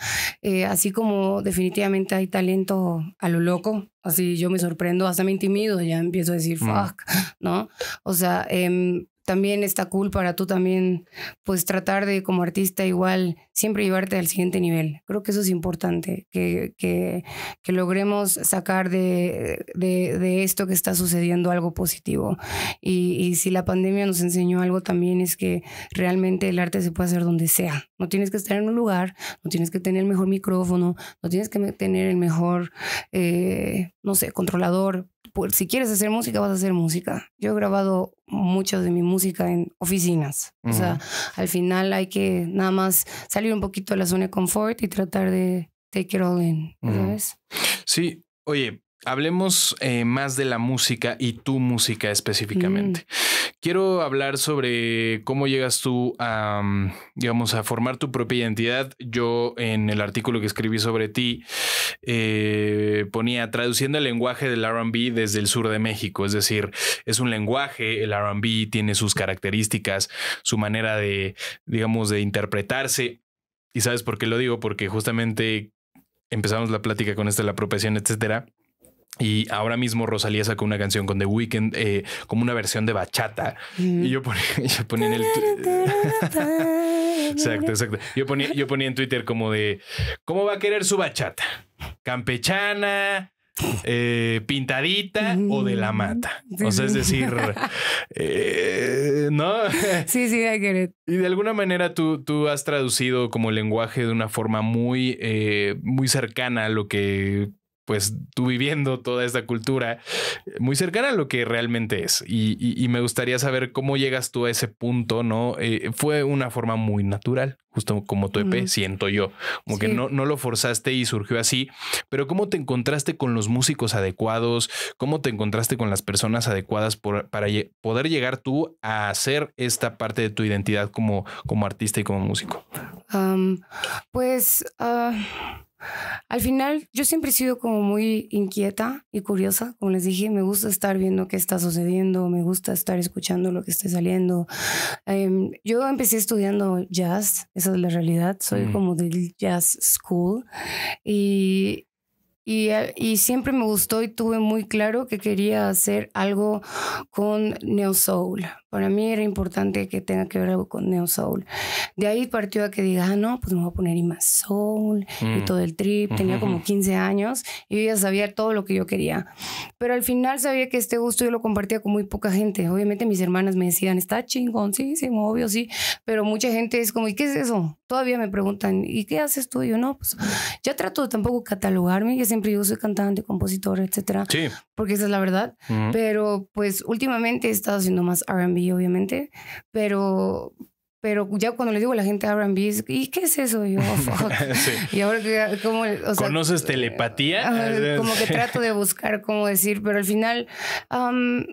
eh, así como definitivamente hay talento a lo loco, así yo me sorprendo, hasta me intimido, ya empiezo a decir, mm. fuck, ¿no? O sea, eh, también está cool para tú también, pues tratar de como artista igual, siempre llevarte al siguiente nivel. Creo que eso es importante, que, que, que logremos sacar de, de, de, esto que está sucediendo algo positivo. Y, si la pandemia nos enseñó algo también es que realmente el arte se puede hacer donde sea. No tienes que estar en un lugar, no tienes que tener el mejor micrófono, no tienes que tener el mejor, eh, no sé, controlador pues, si quieres hacer música, vas a hacer música. Yo he grabado mucho de mi música en oficinas. O sea, al final hay que nada más salir un poquito de la zona de confort y tratar de take it all in, ¿sabes? Sí, oye, hablemos eh, más de la música y tu música específicamente. Mm. Quiero hablar sobre cómo llegas tú a, mm, digamos, a formar tu propia identidad. Yo en el artículo que escribí sobre ti eh, ponía traduciendo el lenguaje del RB desde el sur de México. Es decir, es un lenguaje, el RB tiene sus características, su manera de, digamos, de interpretarse. Y sabes por qué lo digo, porque justamente empezamos la plática con esta la apropiación, etcétera. Y ahora mismo Rosalía sacó una canción con The Weeknd, eh, como una versión de bachata. Y yo ponía, en el. exacto, exacto. Yo ponía, en Twitter como de: ¿Cómo va a querer su bachata? ¿Campechana? Eh, pintadita o de la mata. Mm. o sea, es decir, eh, ¿no? Sí, sí, get it Y de alguna manera tú, tú has traducido como lenguaje de una forma muy, muy cercana a lo que pues tú viviendo toda esta cultura muy cercana a lo que realmente es. Y, me gustaría saber cómo llegas tú a ese punto, ¿no? Eh, fue una forma muy natural, justo como tu EP, siento yo, como que no, no lo forzaste y surgió así, pero ¿cómo te encontraste con los músicos adecuados? ¿Cómo te encontraste con las personas adecuadas para poder llegar tú a hacer esta parte de tu identidad como, como artista y como músico? pues... Ah, al final, yo siempre he sido como muy inquieta y curiosa, como les dije, me gusta estar viendo qué está sucediendo, me gusta estar escuchando lo que está saliendo. Em, yo empecé estudiando jazz, esa es la realidad, soy mm. como del jazz school y, eh, y, siempre me gustó y tuve muy claro que quería hacer algo con neo soul, para mí era importante que tenga que ver algo con Neo Soul. De ahí partió a que diga, ah, no, pues me voy a poner más Soul y mm. todo el trip. Tenía como 15 años y yo ya sabía todo lo que yo quería. Pero al final sabía que este gusto yo lo compartía con muy poca gente. Obviamente mis hermanas me decían, está chingón, sí, sí, obvio, sí. Pero mucha gente es como, ¿y qué es eso? Todavía me preguntan, ¿y qué haces tú? yo, no, pues ya trato de tampoco catalogarme. Yo siempre yo soy cantante, compositor, etcétera. Sí porque esa es la verdad. Pero pues últimamente he estado haciendo más RB, obviamente, pero... Pero ya cuando le digo a la gente RB, ¿y qué es eso? Y ahora ¿Conoces telepatía? como que trato de buscar cómo decir, pero al final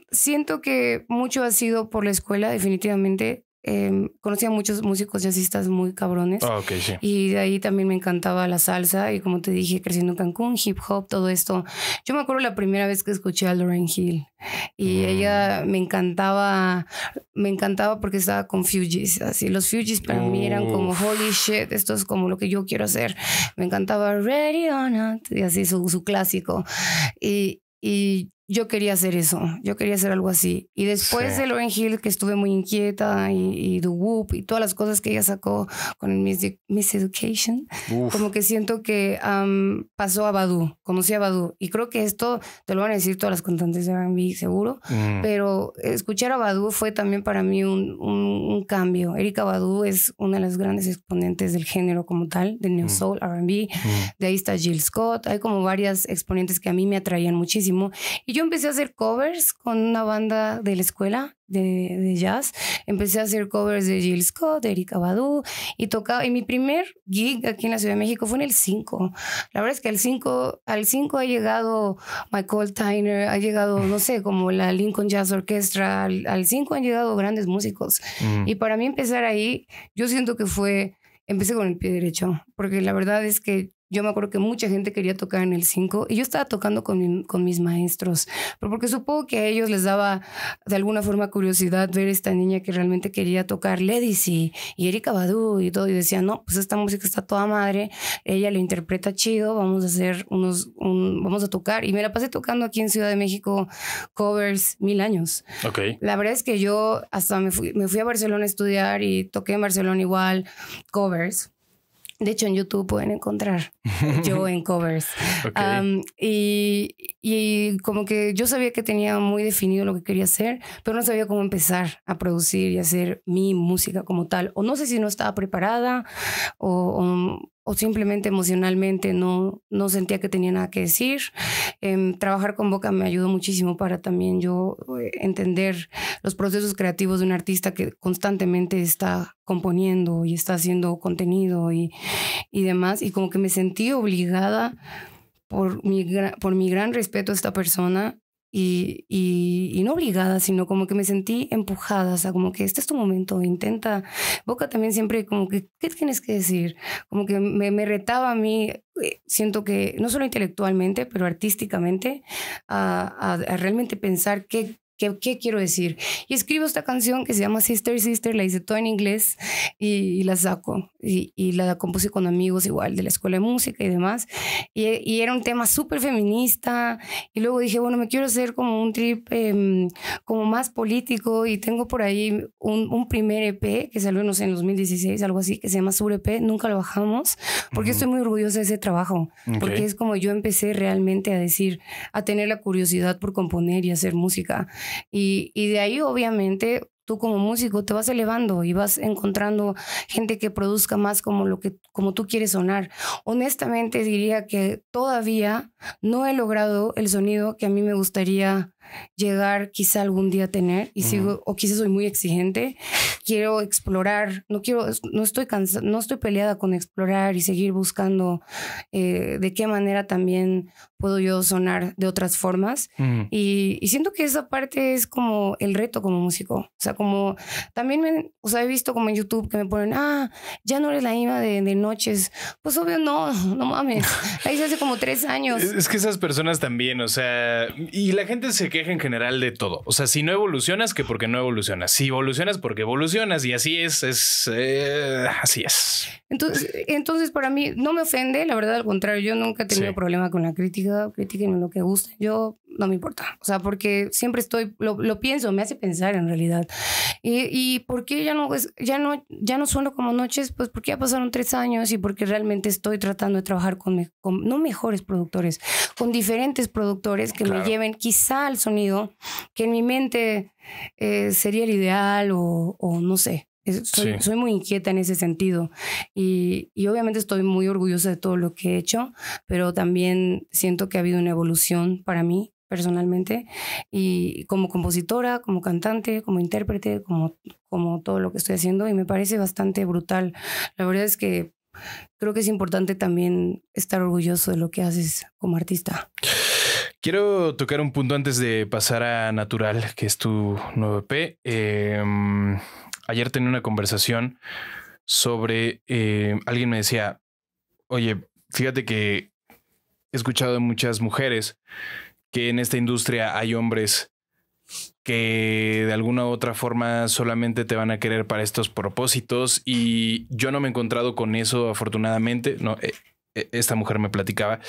siento que mucho ha sido por la escuela, definitivamente eh, em, conocí muchos músicos jazzistas muy cabrones. Ah, y de ahí también me encantaba la salsa y como te dije, creciendo en Cancún, hip hop, todo esto. Yo me acuerdo la primera vez que escuché a Lauren Hill y mm. ella me encantaba, me encantaba porque estaba con Fugees, así. Los Fugees para mí eran como, holy shit, esto es como lo que yo quiero hacer. Me encantaba Ready or Not y así su, su clásico. Y, y yo quería hacer eso, yo quería hacer algo así. Y después de Lauren Hill, que estuve muy inquieta, y, y, Whoop, y todas las cosas que ella sacó con Miss, Miss Education, como que siento que pasó a Badu, conocí a Badu. Y creo que esto te lo van a decir todas las cantantes de RB, seguro. Mm. Pero escuchar a Badu fue también para mí un, cambio. Erika Badu es una de las grandes exponentes del género como tal, del New mm. Soul, RB. Mm. De ahí está Jill Scott. Hay como varias exponentes que a mí me atraían muchísimo. Y yo yo empecé a hacer covers con una banda de la escuela de, jazz. Empecé a hacer covers de Jill Scott, de Erika Badu y tocaba. Y mi primer gig aquí en la Ciudad de México fue en el 5. La verdad es que al 5 al 5 ha llegado Michael Tyner, ha llegado, no sé, como la Lincoln Jazz Orchestra. Al 5 han llegado grandes músicos. Mm. Y para mí empezar ahí, yo siento que fue empecé con el pie derecho, porque la verdad es que yo me acuerdo que mucha gente quería tocar en el 5 y yo estaba tocando con, mis maestros, pero porque supongo que a ellos les daba de alguna forma curiosidad ver esta niña que realmente quería tocar Lady y, y Erika Badu y todo. Y decían, no, pues esta música está toda madre, ella la interpreta chido, vamos a hacer unos, vamos a tocar. Y me la pasé tocando aquí en Ciudad de México covers mil años. La verdad es que yo hasta me fui, me fui a Barcelona a estudiar y toqué en Barcelona igual covers de hecho, en YouTube pueden encontrar yo en covers. y, como que yo sabía que tenía muy definido lo que quería hacer, pero no sabía cómo empezar a producir y hacer mi música como tal. O no sé si no estaba preparada o o simplemente emocionalmente no, sentía que tenía nada que decir. Em, trabajar con boca me ayudó muchísimo para también yo eh, entender los procesos creativos de un artista que constantemente está componiendo y está haciendo contenido y, demás. Y como que me sentí obligada por por mi gran respeto a esta persona y, y, no obligada, sino como que me sentí empujada, o sea, como que este es tu momento, intenta. Boca también siempre como que, ¿qué tienes que decir? Como que me, me retaba a mí, eh, siento que no solo intelectualmente, pero artísticamente, a, a, a realmente pensar qué, ¿Qué, quiero decir? Y escribo esta canción que se llama Sister Sister, la hice toda en inglés y, la saco. Y, la compuse con amigos igual de la escuela de música y demás. Y, era un tema súper feminista. Y luego dije, bueno, me quiero hacer como un trip em, como más político y tengo por ahí un, primer EP que salió, no sé, en 2016, algo así, que se llama Sur EP. Nunca lo bajamos porque estoy muy orgullosa de ese trabajo. Porque es como yo empecé realmente a decir, a tener la curiosidad por componer y hacer música. Y, de ahí obviamente tú como músico te vas elevando y vas encontrando gente que produzca más como lo que como tú quieres sonar. Honestamente diría que todavía no he logrado el sonido que a mí me gustaría llegar quizá algún día a tener y sigo o quizá soy muy exigente quiero explorar no quiero no estoy cansa, no estoy peleada con explorar y seguir buscando eh, de qué manera también puedo yo sonar de otras formas. Y, siento que esa parte es como el reto como músico. O sea, como también me, o sea, he visto como en YouTube que me ponen, ah, ya no eres la misma de, de noches. Pues obvio no, no mames. Ahí se hace como tres años. Es, que esas personas también, o sea, y la gente se queja en general de todo. O sea, si no evolucionas, que porque no evolucionas. Si evolucionas, porque evolucionas. Y así es, es, eh, así es. Entonces, entonces, para mí no me ofende, la verdad, al contrario, yo nunca he tenido problema con la crítica critiquen lo que gusten. Yo no me importa, o sea, porque siempre estoy, lo, pienso, me hace pensar en realidad. Y, y, por ya no, ya, no, ya no sueno como noches? Pues porque ya pasaron tres años y porque realmente estoy tratando de trabajar con, no mejores productores, con diferentes productores que me lleven quizá al sonido que en mi mente eh, sería el ideal o, o no sé. Soy, muy inquieta en ese sentido y, y, obviamente estoy muy orgullosa de todo lo que he hecho, pero también siento que ha habido una evolución para mí personalmente y como compositora, como cantante, como intérprete, como, como todo lo que estoy haciendo y me parece bastante brutal. La verdad es que creo que es importante también estar orgulloso de lo que haces como artista. Quiero tocar un punto antes de pasar a Natural, que es tu nuevo EP. Eh, em, Ayer tenía una conversación sobre, eh, alguien me decía, oye, fíjate que he escuchado de muchas mujeres que en esta industria hay hombres que de alguna u otra forma solamente te van a querer para estos propósitos y yo no me he encontrado con eso afortunadamente, no, e, e, esta mujer me platicaba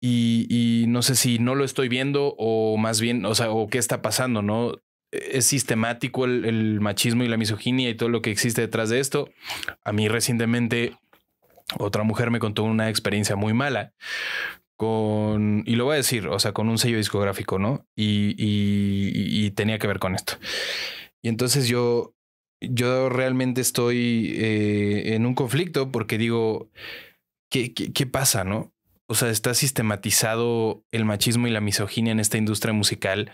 y, y, no sé si no lo estoy viendo o más bien, o sea, o qué está pasando, ¿no? es sistemático el, machismo y la misoginia y todo lo que existe detrás de esto. A mí recientemente otra mujer me contó una experiencia muy mala con, y lo voy a decir, o sea, con un sello discográfico, ¿no? Y, tenía que ver con esto. Y entonces yo, yo realmente estoy eh, en un conflicto porque digo, ¿qué, qué pasa, no? o sea, está sistematizado el machismo y la misoginia en esta industria musical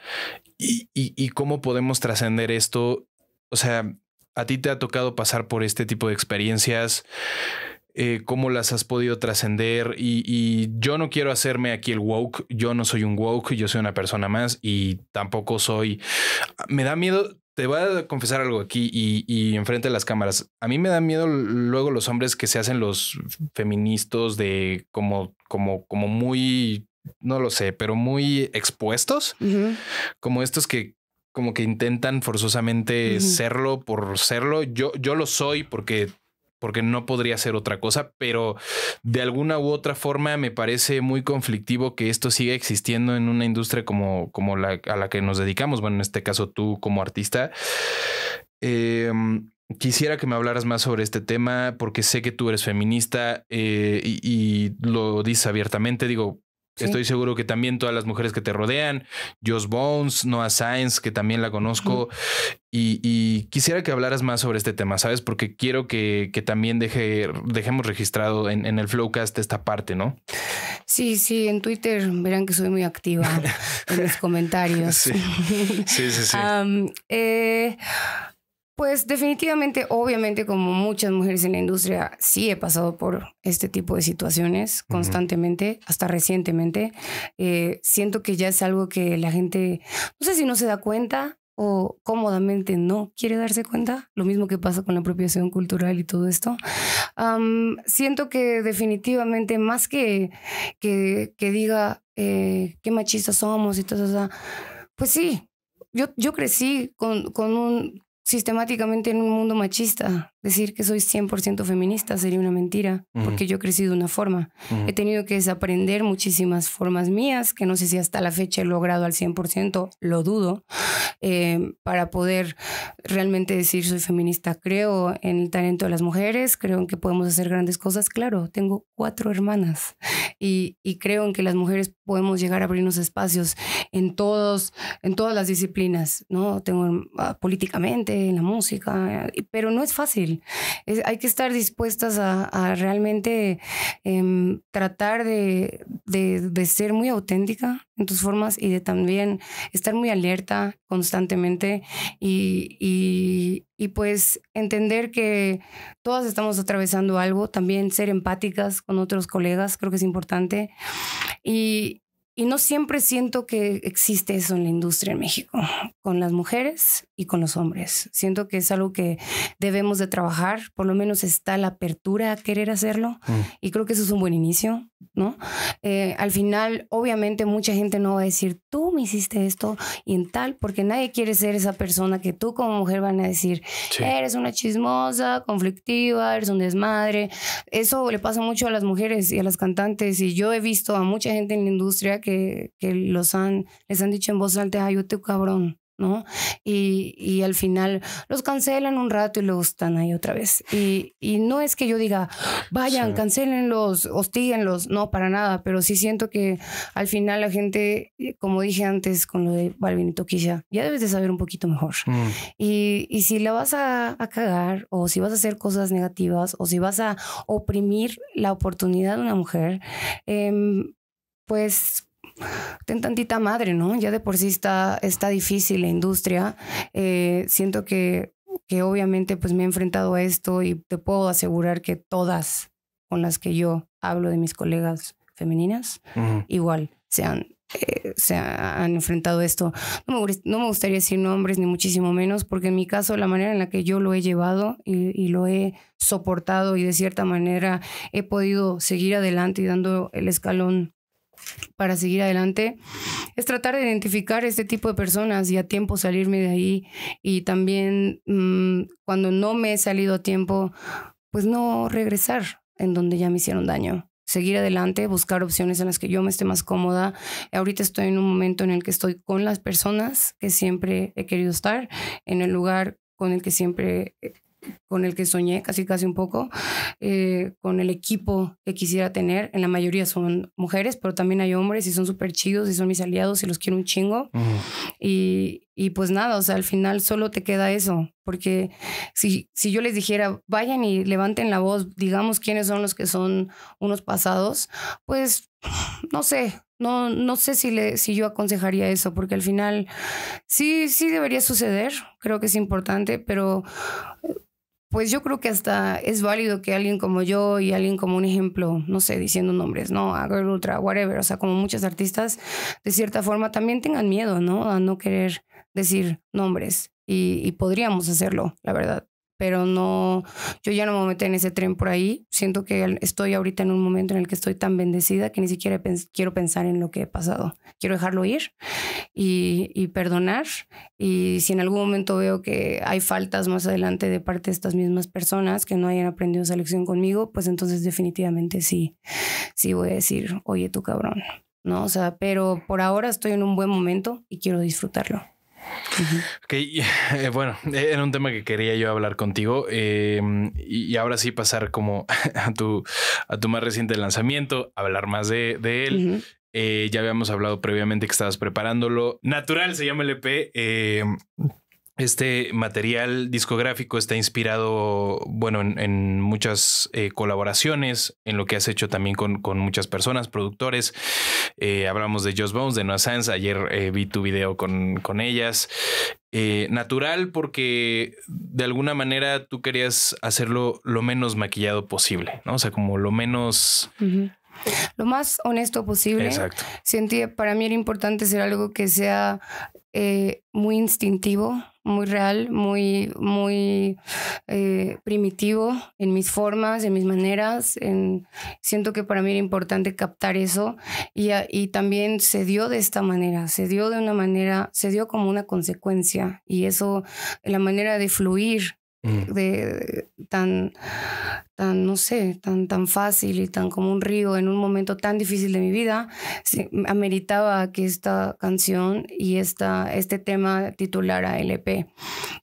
y, cómo podemos trascender esto. O sea, a ti te ha tocado pasar por este tipo de experiencias. Eh, cómo las has podido trascender y, y, yo no quiero hacerme aquí el woke, yo no soy un woke, yo soy una persona más y tampoco soy, me da miedo te voy a confesar algo aquí y, enfrente de las cámaras. A mí me da miedo luego los hombres que se hacen los feministas de como, como, como muy, no lo sé, pero muy expuestos, como estos que como que intentan forzosamente serlo por serlo. Yo, yo lo soy porque porque no podría ser otra cosa, pero de alguna u otra forma me parece muy conflictivo que esto siga existiendo en una industria como, como la a la que nos dedicamos, bueno, en este caso tú como artista. Em, quisiera que me hablaras más sobre este tema porque sé que tú eres feminista eh, y, y, lo dices abiertamente. Digo, Estoy seguro que también todas las mujeres que te rodean, Joss Bones, Noah Sainz, que también la conozco, y, quisiera que hablaras más sobre este tema, ¿sabes? Porque quiero que, también deje, dejemos registrado en, el Flowcast esta parte, ¿no? Sí, sí, en Twitter verán que soy muy activa en los comentarios. Sí, sí, sí. eh... Pues definitivamente, obviamente, como muchas mujeres en la industria, sí he pasado por este tipo de situaciones constantemente, hasta recientemente. Eh, siento que ya es algo que la gente, no sé si no se da cuenta o cómodamente no quiere darse cuenta, lo mismo que pasa con la apropiación cultural y todo esto. siento que definitivamente más que que, diga eh, qué machistas somos y todo eso, pues sí, yo, yo crecí con, con, un, sistemáticamente en un mundo machista. Decir que soy 100% feminista sería una mentira, porque yo he crecido de una forma. He tenido que desaprender muchísimas formas mías, que no sé si hasta la fecha he logrado al 100%, lo dudo, em, para poder realmente decir soy feminista. Creo en el talento de las mujeres, creo en que podemos hacer grandes cosas. Claro, tengo cuatro hermanas y, creo en que las mujeres podemos llegar a abrirnos espacios en, todos, en todas las disciplinas, ¿no? Tengo ah, políticamente, en la música, pero no es fácil hay que estar dispuestas a, realmente em, tratar de, ser muy auténtica en tus formas y de también estar muy alerta constantemente y, y pues entender que todas estamos atravesando algo, también ser empáticas con otros colegas, creo que es importante. Y, y no siempre siento que existe eso en la industria en México, con las mujeres y con los hombres. Siento que es algo que debemos de trabajar, por lo menos está la apertura a querer hacerlo mm. y creo que eso es un buen inicio. ¿no? Eh, al final, obviamente, mucha gente no va a decir, tú me hiciste esto y en tal, porque nadie quiere ser esa persona que tú como mujer van a decir, eres una chismosa, conflictiva, eres un desmadre. Eso le pasa mucho a las mujeres y a las cantantes y yo he visto a mucha gente en la industria que, los han, les han dicho en voz alta, ayúdate cabrón. ¿no? Y, al final los cancelan un rato y luego están ahí otra vez. Y, no es que yo diga, vayan, cancelenlos, hostíguenlos, no, para nada, pero sí siento que al final la gente, eh, como dije antes con lo de Balvin y ya debes de saber un poquito mejor. Mm. Y, si la vas a, a, cagar, o si vas a hacer cosas negativas, o si vas a oprimir la oportunidad de una mujer, em, pues ten tantita madre, ¿no? Ya de por sí está, está difícil la industria. Eh, siento que, que obviamente pues me he enfrentado a esto y te puedo asegurar que todas con las que yo hablo de mis colegas femeninas, igual se han, eh, se han enfrentado a esto. No me, gustaría decir nombres, ni muchísimo menos, porque en mi caso la manera en la que yo lo he llevado y lo he soportado y de cierta manera he podido seguir adelante y dando el escalón para seguir adelante es tratar de identificar este tipo de personas y a tiempo salirme de ahí y también mm, cuando no me he salido a tiempo, pues no regresar en donde ya me hicieron daño. Seguir adelante, buscar opciones en las que yo me esté más cómoda. Ahorita estoy en un momento en el que estoy con las personas que siempre he querido estar, en el lugar con el que siempre con el que soñé casi casi un poco, eh, con el equipo que quisiera tener. En la mayoría son mujeres, pero también hay hombres y son súper chidos y son mis aliados y los quiero un chingo. y, pues nada, o sea, al final solo te queda eso, porque si, si yo les dijera, vayan y levanten la voz, digamos quiénes son los que son unos pasados, pues no sé, no, no sé si, si yo aconsejaría eso, porque al final sí, sí debería suceder, creo que es importante, pero pues yo creo que hasta es válido que alguien como yo y alguien como un ejemplo, no sé, diciendo nombres, ¿no? A Girl Ultra, whatever, o sea, como muchos artistas, de cierta forma también tengan miedo, ¿no? A no querer decir nombres y podríamos hacerlo, la verdad pero no, yo ya no me meto en ese tren por ahí. Siento que estoy ahorita en un momento en el que estoy tan bendecida que ni siquiera quiero pensar en lo que he pasado. Quiero dejarlo ir y, perdonar. Y si en algún momento veo que hay faltas más adelante de parte de estas mismas personas que no hayan aprendido esa lección conmigo, pues entonces definitivamente sí, sí voy a decir, oye, tu cabrón. ¿no? O sea, pero por ahora estoy en un buen momento y quiero disfrutarlo. Ok, eh, bueno, eh, era un tema que quería yo hablar contigo em, y, ahora sí pasar como a tu, a tu más reciente lanzamiento, hablar más de, él. Eh, ya habíamos hablado previamente que estabas preparándolo. Natural se llama el EP. Em, este material discográfico está inspirado, bueno, en, muchas eh, colaboraciones, en lo que has hecho también con, muchas personas, productores. Eh, hablamos de Joss Bones, de Noah Sanz. Ayer eh, vi tu video con, ellas. natural, porque de alguna manera tú querías hacerlo lo menos maquillado posible, ¿no? O sea, como lo menos. Lo más honesto posible. Exacto. Sentí, para mí era importante ser algo que sea muy instintivo, muy real, muy, muy eh, primitivo en mis formas, en mis maneras. En, siento que para mí era importante captar eso y, ah, y también se dio de esta manera, se dio de una manera, se dio como una consecuencia y eso, la manera de fluir Mm. de, tan, tan, no sé, tan, tan fácil y tan como un río en un momento tan difícil de mi vida, se, ameritaba que esta canción y esta, este tema titulara LP. E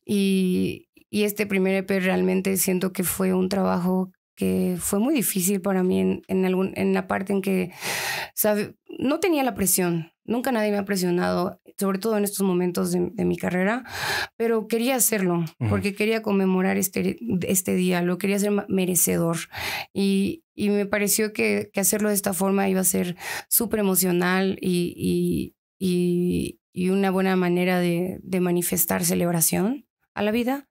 y, y este primer EP realmente siento que fue un trabajo que fue muy difícil para mí en, en, la parte en que sabe, no tenía la presión. Nunca nadie me ha presionado, sobre todo en estos momentos de, mi carrera, pero quería hacerlo porque quería conmemorar este, este día, lo quería hacer merecedor. Y, me pareció que, hacerlo de esta forma iba a ser súper emocional y, una buena manera de manifestar celebración a la vida.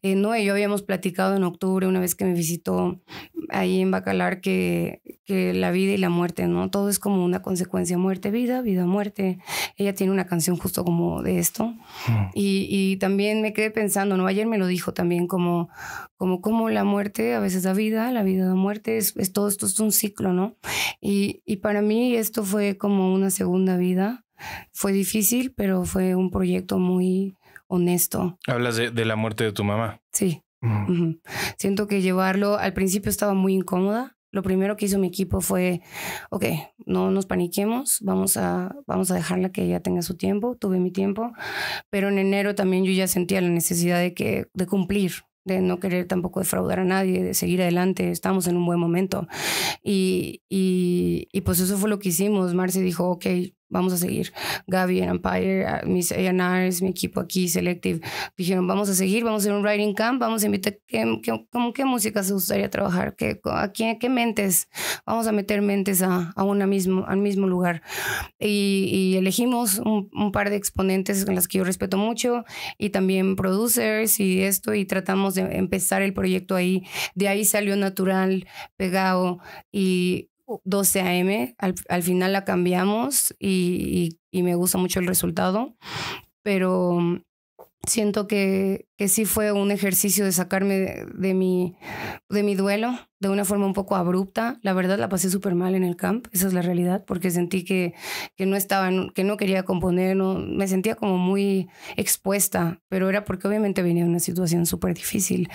Eh, no, y yo habíamos platicado en octubre, una vez que me visitó ahí en Bacalar, que, la vida y la muerte, ¿no? Todo es como una consecuencia, muerte, vida, vida, muerte. Ella tiene una canción justo como de esto. Mm. Y, también me quedé pensando, ¿no? Ayer me lo dijo también, como, como, como la muerte a veces da vida, la vida da muerte, es, todo esto es un ciclo, ¿no? Y, y para mí esto fue como una segunda vida. Fue difícil, pero fue un proyecto muy, honesto. Hablas de, de la muerte de tu mamá. Sí. Mm. Siento que llevarlo, al principio estaba muy incómoda, lo primero que hizo mi equipo fue, ok, no nos paniquemos, vamos a, vamos a dejarla que ella tenga su tiempo, tuve mi tiempo, pero en enero también yo ya sentía la necesidad de, que, de cumplir, de no querer tampoco defraudar a nadie, de seguir adelante, estamos en un buen momento. Y, y, y pues eso fue lo que hicimos, Marce dijo, ok, vamos a seguir. Gaby en Empire, ah, mis ANRs, mi equipo aquí, Selective, dijeron, vamos a seguir, vamos a hacer un writing camp, vamos a invitar, ¿qué, qué, cómo, qué música se gustaría trabajar? ¿Qué, a quién, qué mentes? Vamos a meter mentes a, a una mismo, al mismo lugar. Y, elegimos un, un, par de exponentes con las que yo respeto mucho y también producers y esto, y tratamos de empezar el proyecto ahí. De ahí salió Natural, Pegado y 12 AM. Al, al final la cambiamos y, me gusta mucho el resultado, pero mm, siento que, que sí fue un ejercicio de sacarme de mi, de mi duelo de una forma un poco abrupta. La verdad la pasé súper mal en el camp, esa es la realidad, porque sentí que, no estaba, que no quería componer, me sentía como muy expuesta, pero era porque obviamente venía de una situación súper difícil.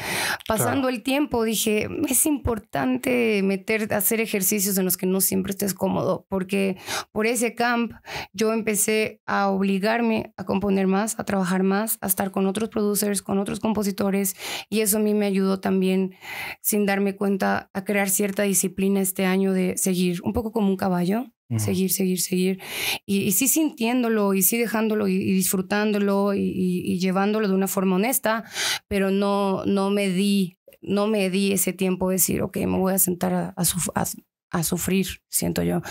Pasando el tiempo dije, es importante meter, hacer ejercicios en los que no siempre estés cómodo, porque por ese camp yo empecé a obligarme a componer más, a trabajar más, a estar con otros producers, con otros compositores, y eso a mí me ayudó también sin darme cuenta a, crear cierta disciplina este año de seguir, un poco como un caballo, seguir, seguir, seguir. Y, sí sintiéndolo, y sí dejándolo, y, disfrutándolo, y, llevándolo de una forma honesta, pero no, no me di, no me di ese tiempo de decir, ok, me voy a sentar a, sufrir, siento yo.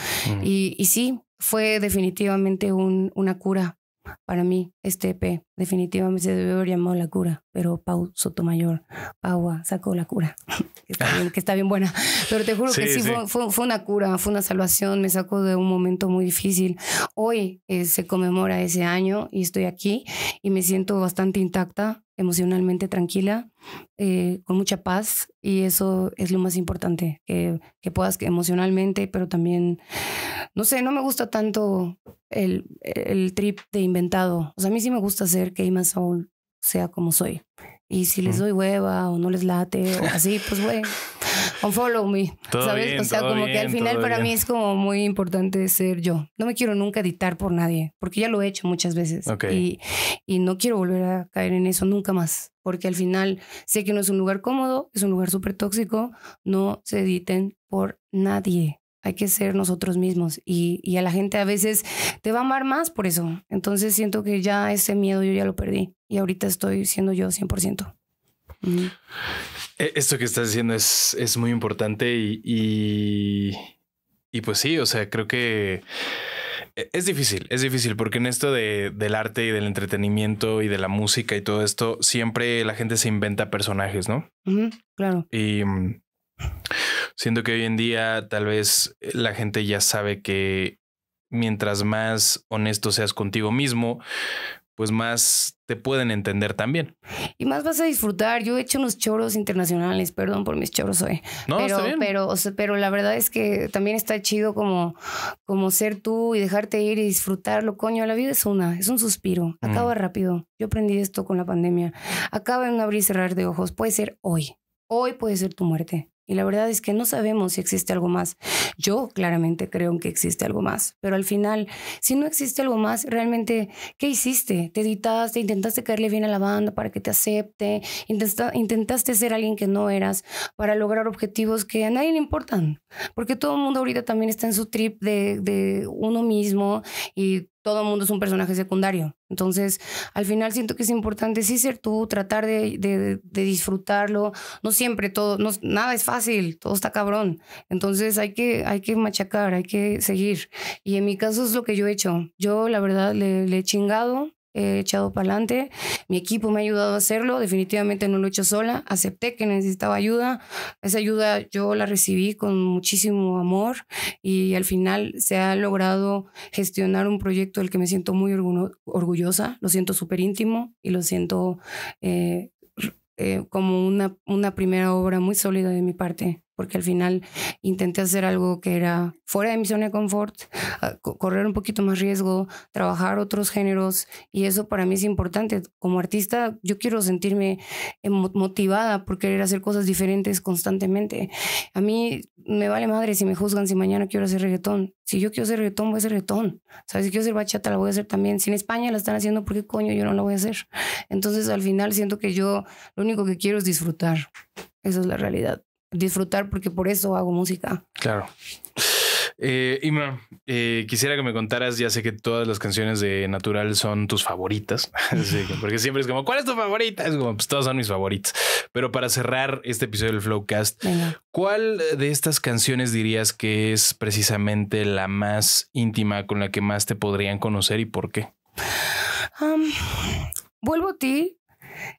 y, sí, fue definitivamente una cura para mí, este EP definitivamente se debe haber llamado La Cura, pero Pau Sotomayor, Paua, sacó La Cura, que está bien, buena. Pero te juro que sí, Fue, una cura, fue una salvación, me sacó de un momento muy difícil. Hoy eh, se conmemora ese año y estoy aquí y me siento bastante intacta, emocionalmente tranquila, eh, con mucha paz y eso es lo más importante, que, que, puedas emocionalmente, pero también, no sé, no me gusta tanto el, trip de inventado. O sea, a mí sí me gusta hacer que Ima Soul sea como soy. Y si les doy hueva o no les late o así, pues güey, follow me. ¿Sabes? o sea, como que al final para mí es como muy importante ser yo. No me quiero nunca editar por nadie, porque ya lo he hecho muchas veces. Y, y no quiero volver a caer en eso nunca más, porque al final sé que no es un lugar cómodo, es un lugar súper tóxico. No se editen por nadie hay que ser nosotros mismos y, a la gente a veces te va a amar más por eso. Entonces siento que ya ese miedo yo ya lo perdí y ahorita estoy siendo yo 100%. E, esto que estás diciendo es, es muy importante y, pues sí, o sea, creo que e, es difícil, es difícil porque en esto de, del arte y del entretenimiento y de la música y todo esto, siempre la gente se inventa personajes, ¿no? claro. Y... Mm, Siento que hoy en día tal vez eh, la gente ya sabe que mientras más honesto seas contigo mismo, pues más te pueden entender también. Y más vas a disfrutar. Yo he hecho unos chorros internacionales, perdón por mis chorros hoy. pero, Pero, pero la verdad es que también está chido como, como ser tú y dejarte ir y disfrutarlo. Coño, la vida es una, es un suspiro. Mm. Acaba rápido. Yo aprendí esto con la pandemia. Acaba en un abrir y cerrar de ojos. Puede ser hoy. Hoy puede ser tu muerte. Y la verdad es que no sabemos si existe algo más. Yo claramente creo que existe algo más, pero al final, si no existe algo más, realmente, ¿qué hiciste? ¿Te editaste? ¿Intentaste caerle bien a la banda para que te acepte? ¿Intentaste ser alguien que no eras para lograr objetivos que a nadie le importan? Porque todo el mundo ahorita también está en su trip de, de uno mismo y todo el mundo es un personaje secundario. Entonces, al final siento que es importante sí ser tú, tratar de, disfrutarlo. No siempre todo, no, nada es fácil, todo está cabrón. Entonces hay que, hay que machacar, hay que seguir. Y en mi caso es lo que yo he hecho. Yo, la verdad, le, le he chingado, he echado para adelante. Mi equipo me ha ayudado a hacerlo, definitivamente no lo he hecho sola. Acepté que necesitaba ayuda. Esa ayuda yo la recibí con muchísimo amor y al final se ha logrado gestionar un proyecto del que me siento muy orgullosa, lo siento súper íntimo y lo siento eh, eh, como una primera obra muy sólida de mi parte porque al final intenté hacer algo que era fuera de mi zona de confort, ah, correr un poquito más riesgo, trabajar otros géneros y eso para mí es importante. Como artista yo quiero sentirme eh, motivada por querer hacer cosas diferentes constantemente. A mí me vale madre si me juzgan si mañana quiero hacer reggaetón. Si yo quiero hacer reggaetón, voy a hacer reggaetón. ¿Sabes? Si quiero hacer bachata, la voy a hacer también. Si en España la están haciendo, ¿por qué coño yo no la voy a hacer? Entonces al final siento que yo lo único que quiero es disfrutar. Esa es la realidad disfrutar porque por eso hago música. Claro. Eh, eh, quisiera que me contaras, ya sé que todas las canciones de Natural son tus favoritas, porque siempre es como, ¿cuál es tu favorita? Es como, pues todas son mis favoritas. Pero para cerrar este episodio del Flowcast, ¿cuál de estas canciones dirías que es precisamente la más íntima con la que más te podrían conocer y por qué? Vuelvo a ti,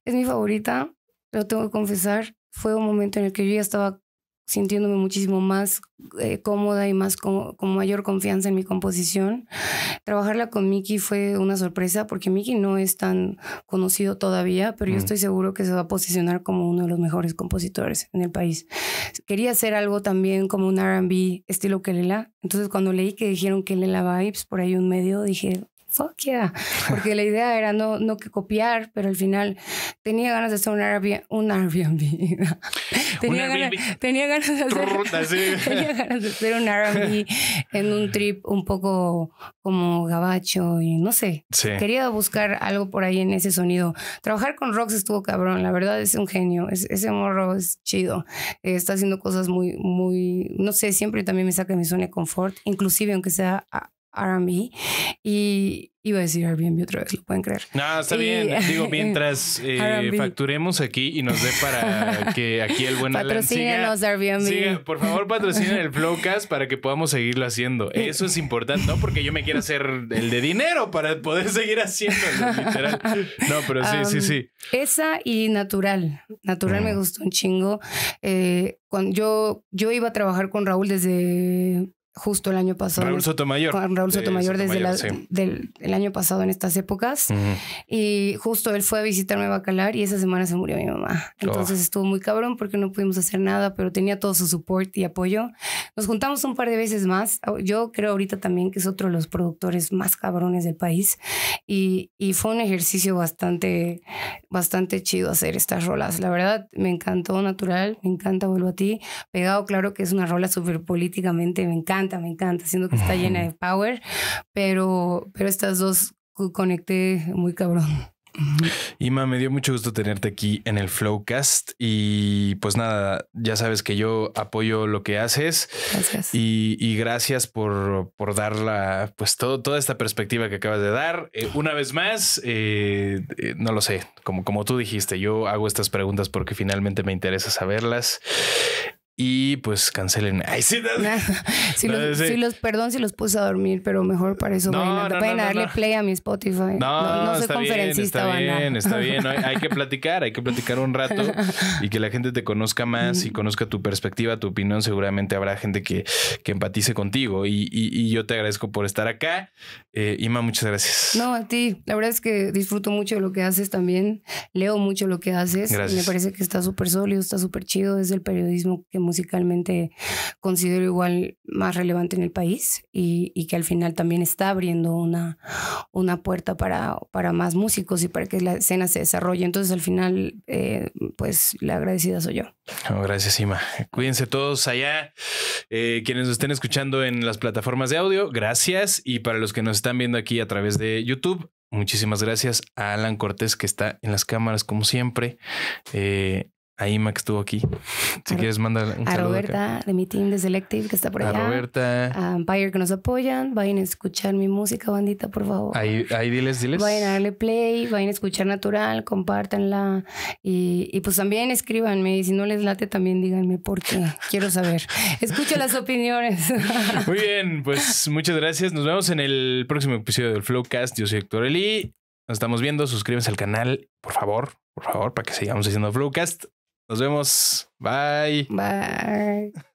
es mi favorita, lo tengo que confesar fue un momento en el que yo ya estaba sintiéndome muchísimo más eh, cómoda y más con, mayor confianza en mi composición. Trabajarla con Miki fue una sorpresa porque Miki no es tan conocido todavía, pero yo mm. estoy seguro que se va a posicionar como uno de los mejores compositores en el país. Quería hacer algo también como un RB estilo Kelela. Entonces cuando leí que dijeron Kelela Vibes por ahí un medio, dije, fuck Porque la idea era no, no que copiar, pero al final tenía ganas de hacer un Airbnb. tenía, Ganas, de hacer, un Airbnb en un trip un poco como gabacho y no sé. Quería buscar algo por ahí en ese sonido. Trabajar con Rox estuvo cabrón. La verdad es un genio. ese morro es chido. Eh, está haciendo cosas muy, muy, no sé, siempre también me saca mi zona de confort, inclusive aunque sea RB y iba a decir Airbnb otra vez, lo pueden creer. No, está bien. Digo, mientras eh, facturemos aquí y nos dé para que aquí el buen Alan siga, Airbnb. por favor, patrocinen el Flowcast para que podamos seguirlo haciendo. Eso es importante, no porque yo me quiero hacer el de dinero para poder seguir haciéndolo, literal. No, pero sí, sí, sí. Esa y natural. Natural me mm. gustó un chingo. Eh, cuando yo, yo iba a trabajar con Raúl desde justo el año pasado. Raúl Sotomayor. Con Raúl Sotomayor, desde el año pasado en estas épocas. Y justo él fue a visitarme a Bacalar y esa semana se murió mi mamá. Oh. Entonces estuvo muy cabrón porque no pudimos hacer nada, pero tenía todo su support y apoyo. Nos juntamos un par de veces más. Yo creo ahorita también que es otro de los productores más cabrones del país. Y, y fue un ejercicio bastante, bastante chido hacer estas rolas. La verdad, me encantó Natural, me encanta Vuelvo a ti. Pegado, claro que es una rola súper políticamente, me encanta encanta, me encanta, siendo que está llena de power, pero, pero estas dos conecté muy cabrón. Ima, me dio mucho gusto tenerte aquí en el Flowcast y pues nada, ya sabes que yo apoyo lo que haces Y, gracias por, por dar la, pues todo, toda esta perspectiva que acabas de dar. Eh, una vez más, eh, eh, no lo sé, como, como tú dijiste, yo hago estas preguntas porque finalmente me interesa saberlas y pues cancelen. Ay, sí, los, perdón si los puse a dormir, pero mejor para eso. No, Pueden darle play a mi Spotify. No, no, está Bien, está bien, está bien. Hay, que platicar, hay que platicar un rato y que la gente te conozca más y conozca tu perspectiva, tu opinión. Seguramente habrá gente que, que empatice contigo y, y, y, yo te agradezco por estar acá. Eh, Ima, muchas gracias. No, a ti. La verdad es que disfruto mucho lo que haces también. Leo mucho lo que haces. Gracias. Me parece que está súper sólido, está súper chido. Es el periodismo que musicalmente considero igual más relevante en el país y, que al final también está abriendo una, una puerta para, para más músicos y para que la escena se desarrolle. Entonces al final, eh, pues la agradecida soy yo. gracias, Ima. Cuídense todos allá. Eh, quienes nos estén escuchando en las plataformas de audio, gracias. Y para los que nos están viendo aquí a través de YouTube, muchísimas gracias a Alan Cortés que está en las cámaras como siempre. Eh, ahí Max estuvo aquí. Si quieres, mandar un a Roberta de mi team de Selective que está por allá. A Roberta. A Empire que nos apoyan. Vayan a escuchar mi música, bandita, por favor. Ahí, ahí diles, diles. Vayan a darle play, vayan a escuchar natural, compártanla. Y, pues también escríbanme. Y si no les late, también díganme por qué. Quiero saber. Escucho las opiniones. Muy bien, pues muchas gracias. Nos vemos en el próximo episodio del Flowcast. Yo soy Héctor Eli. Nos estamos viendo. Suscríbanse al canal, por favor, por favor, para que sigamos haciendo Flowcast. Nos vemos. Bye. Bye.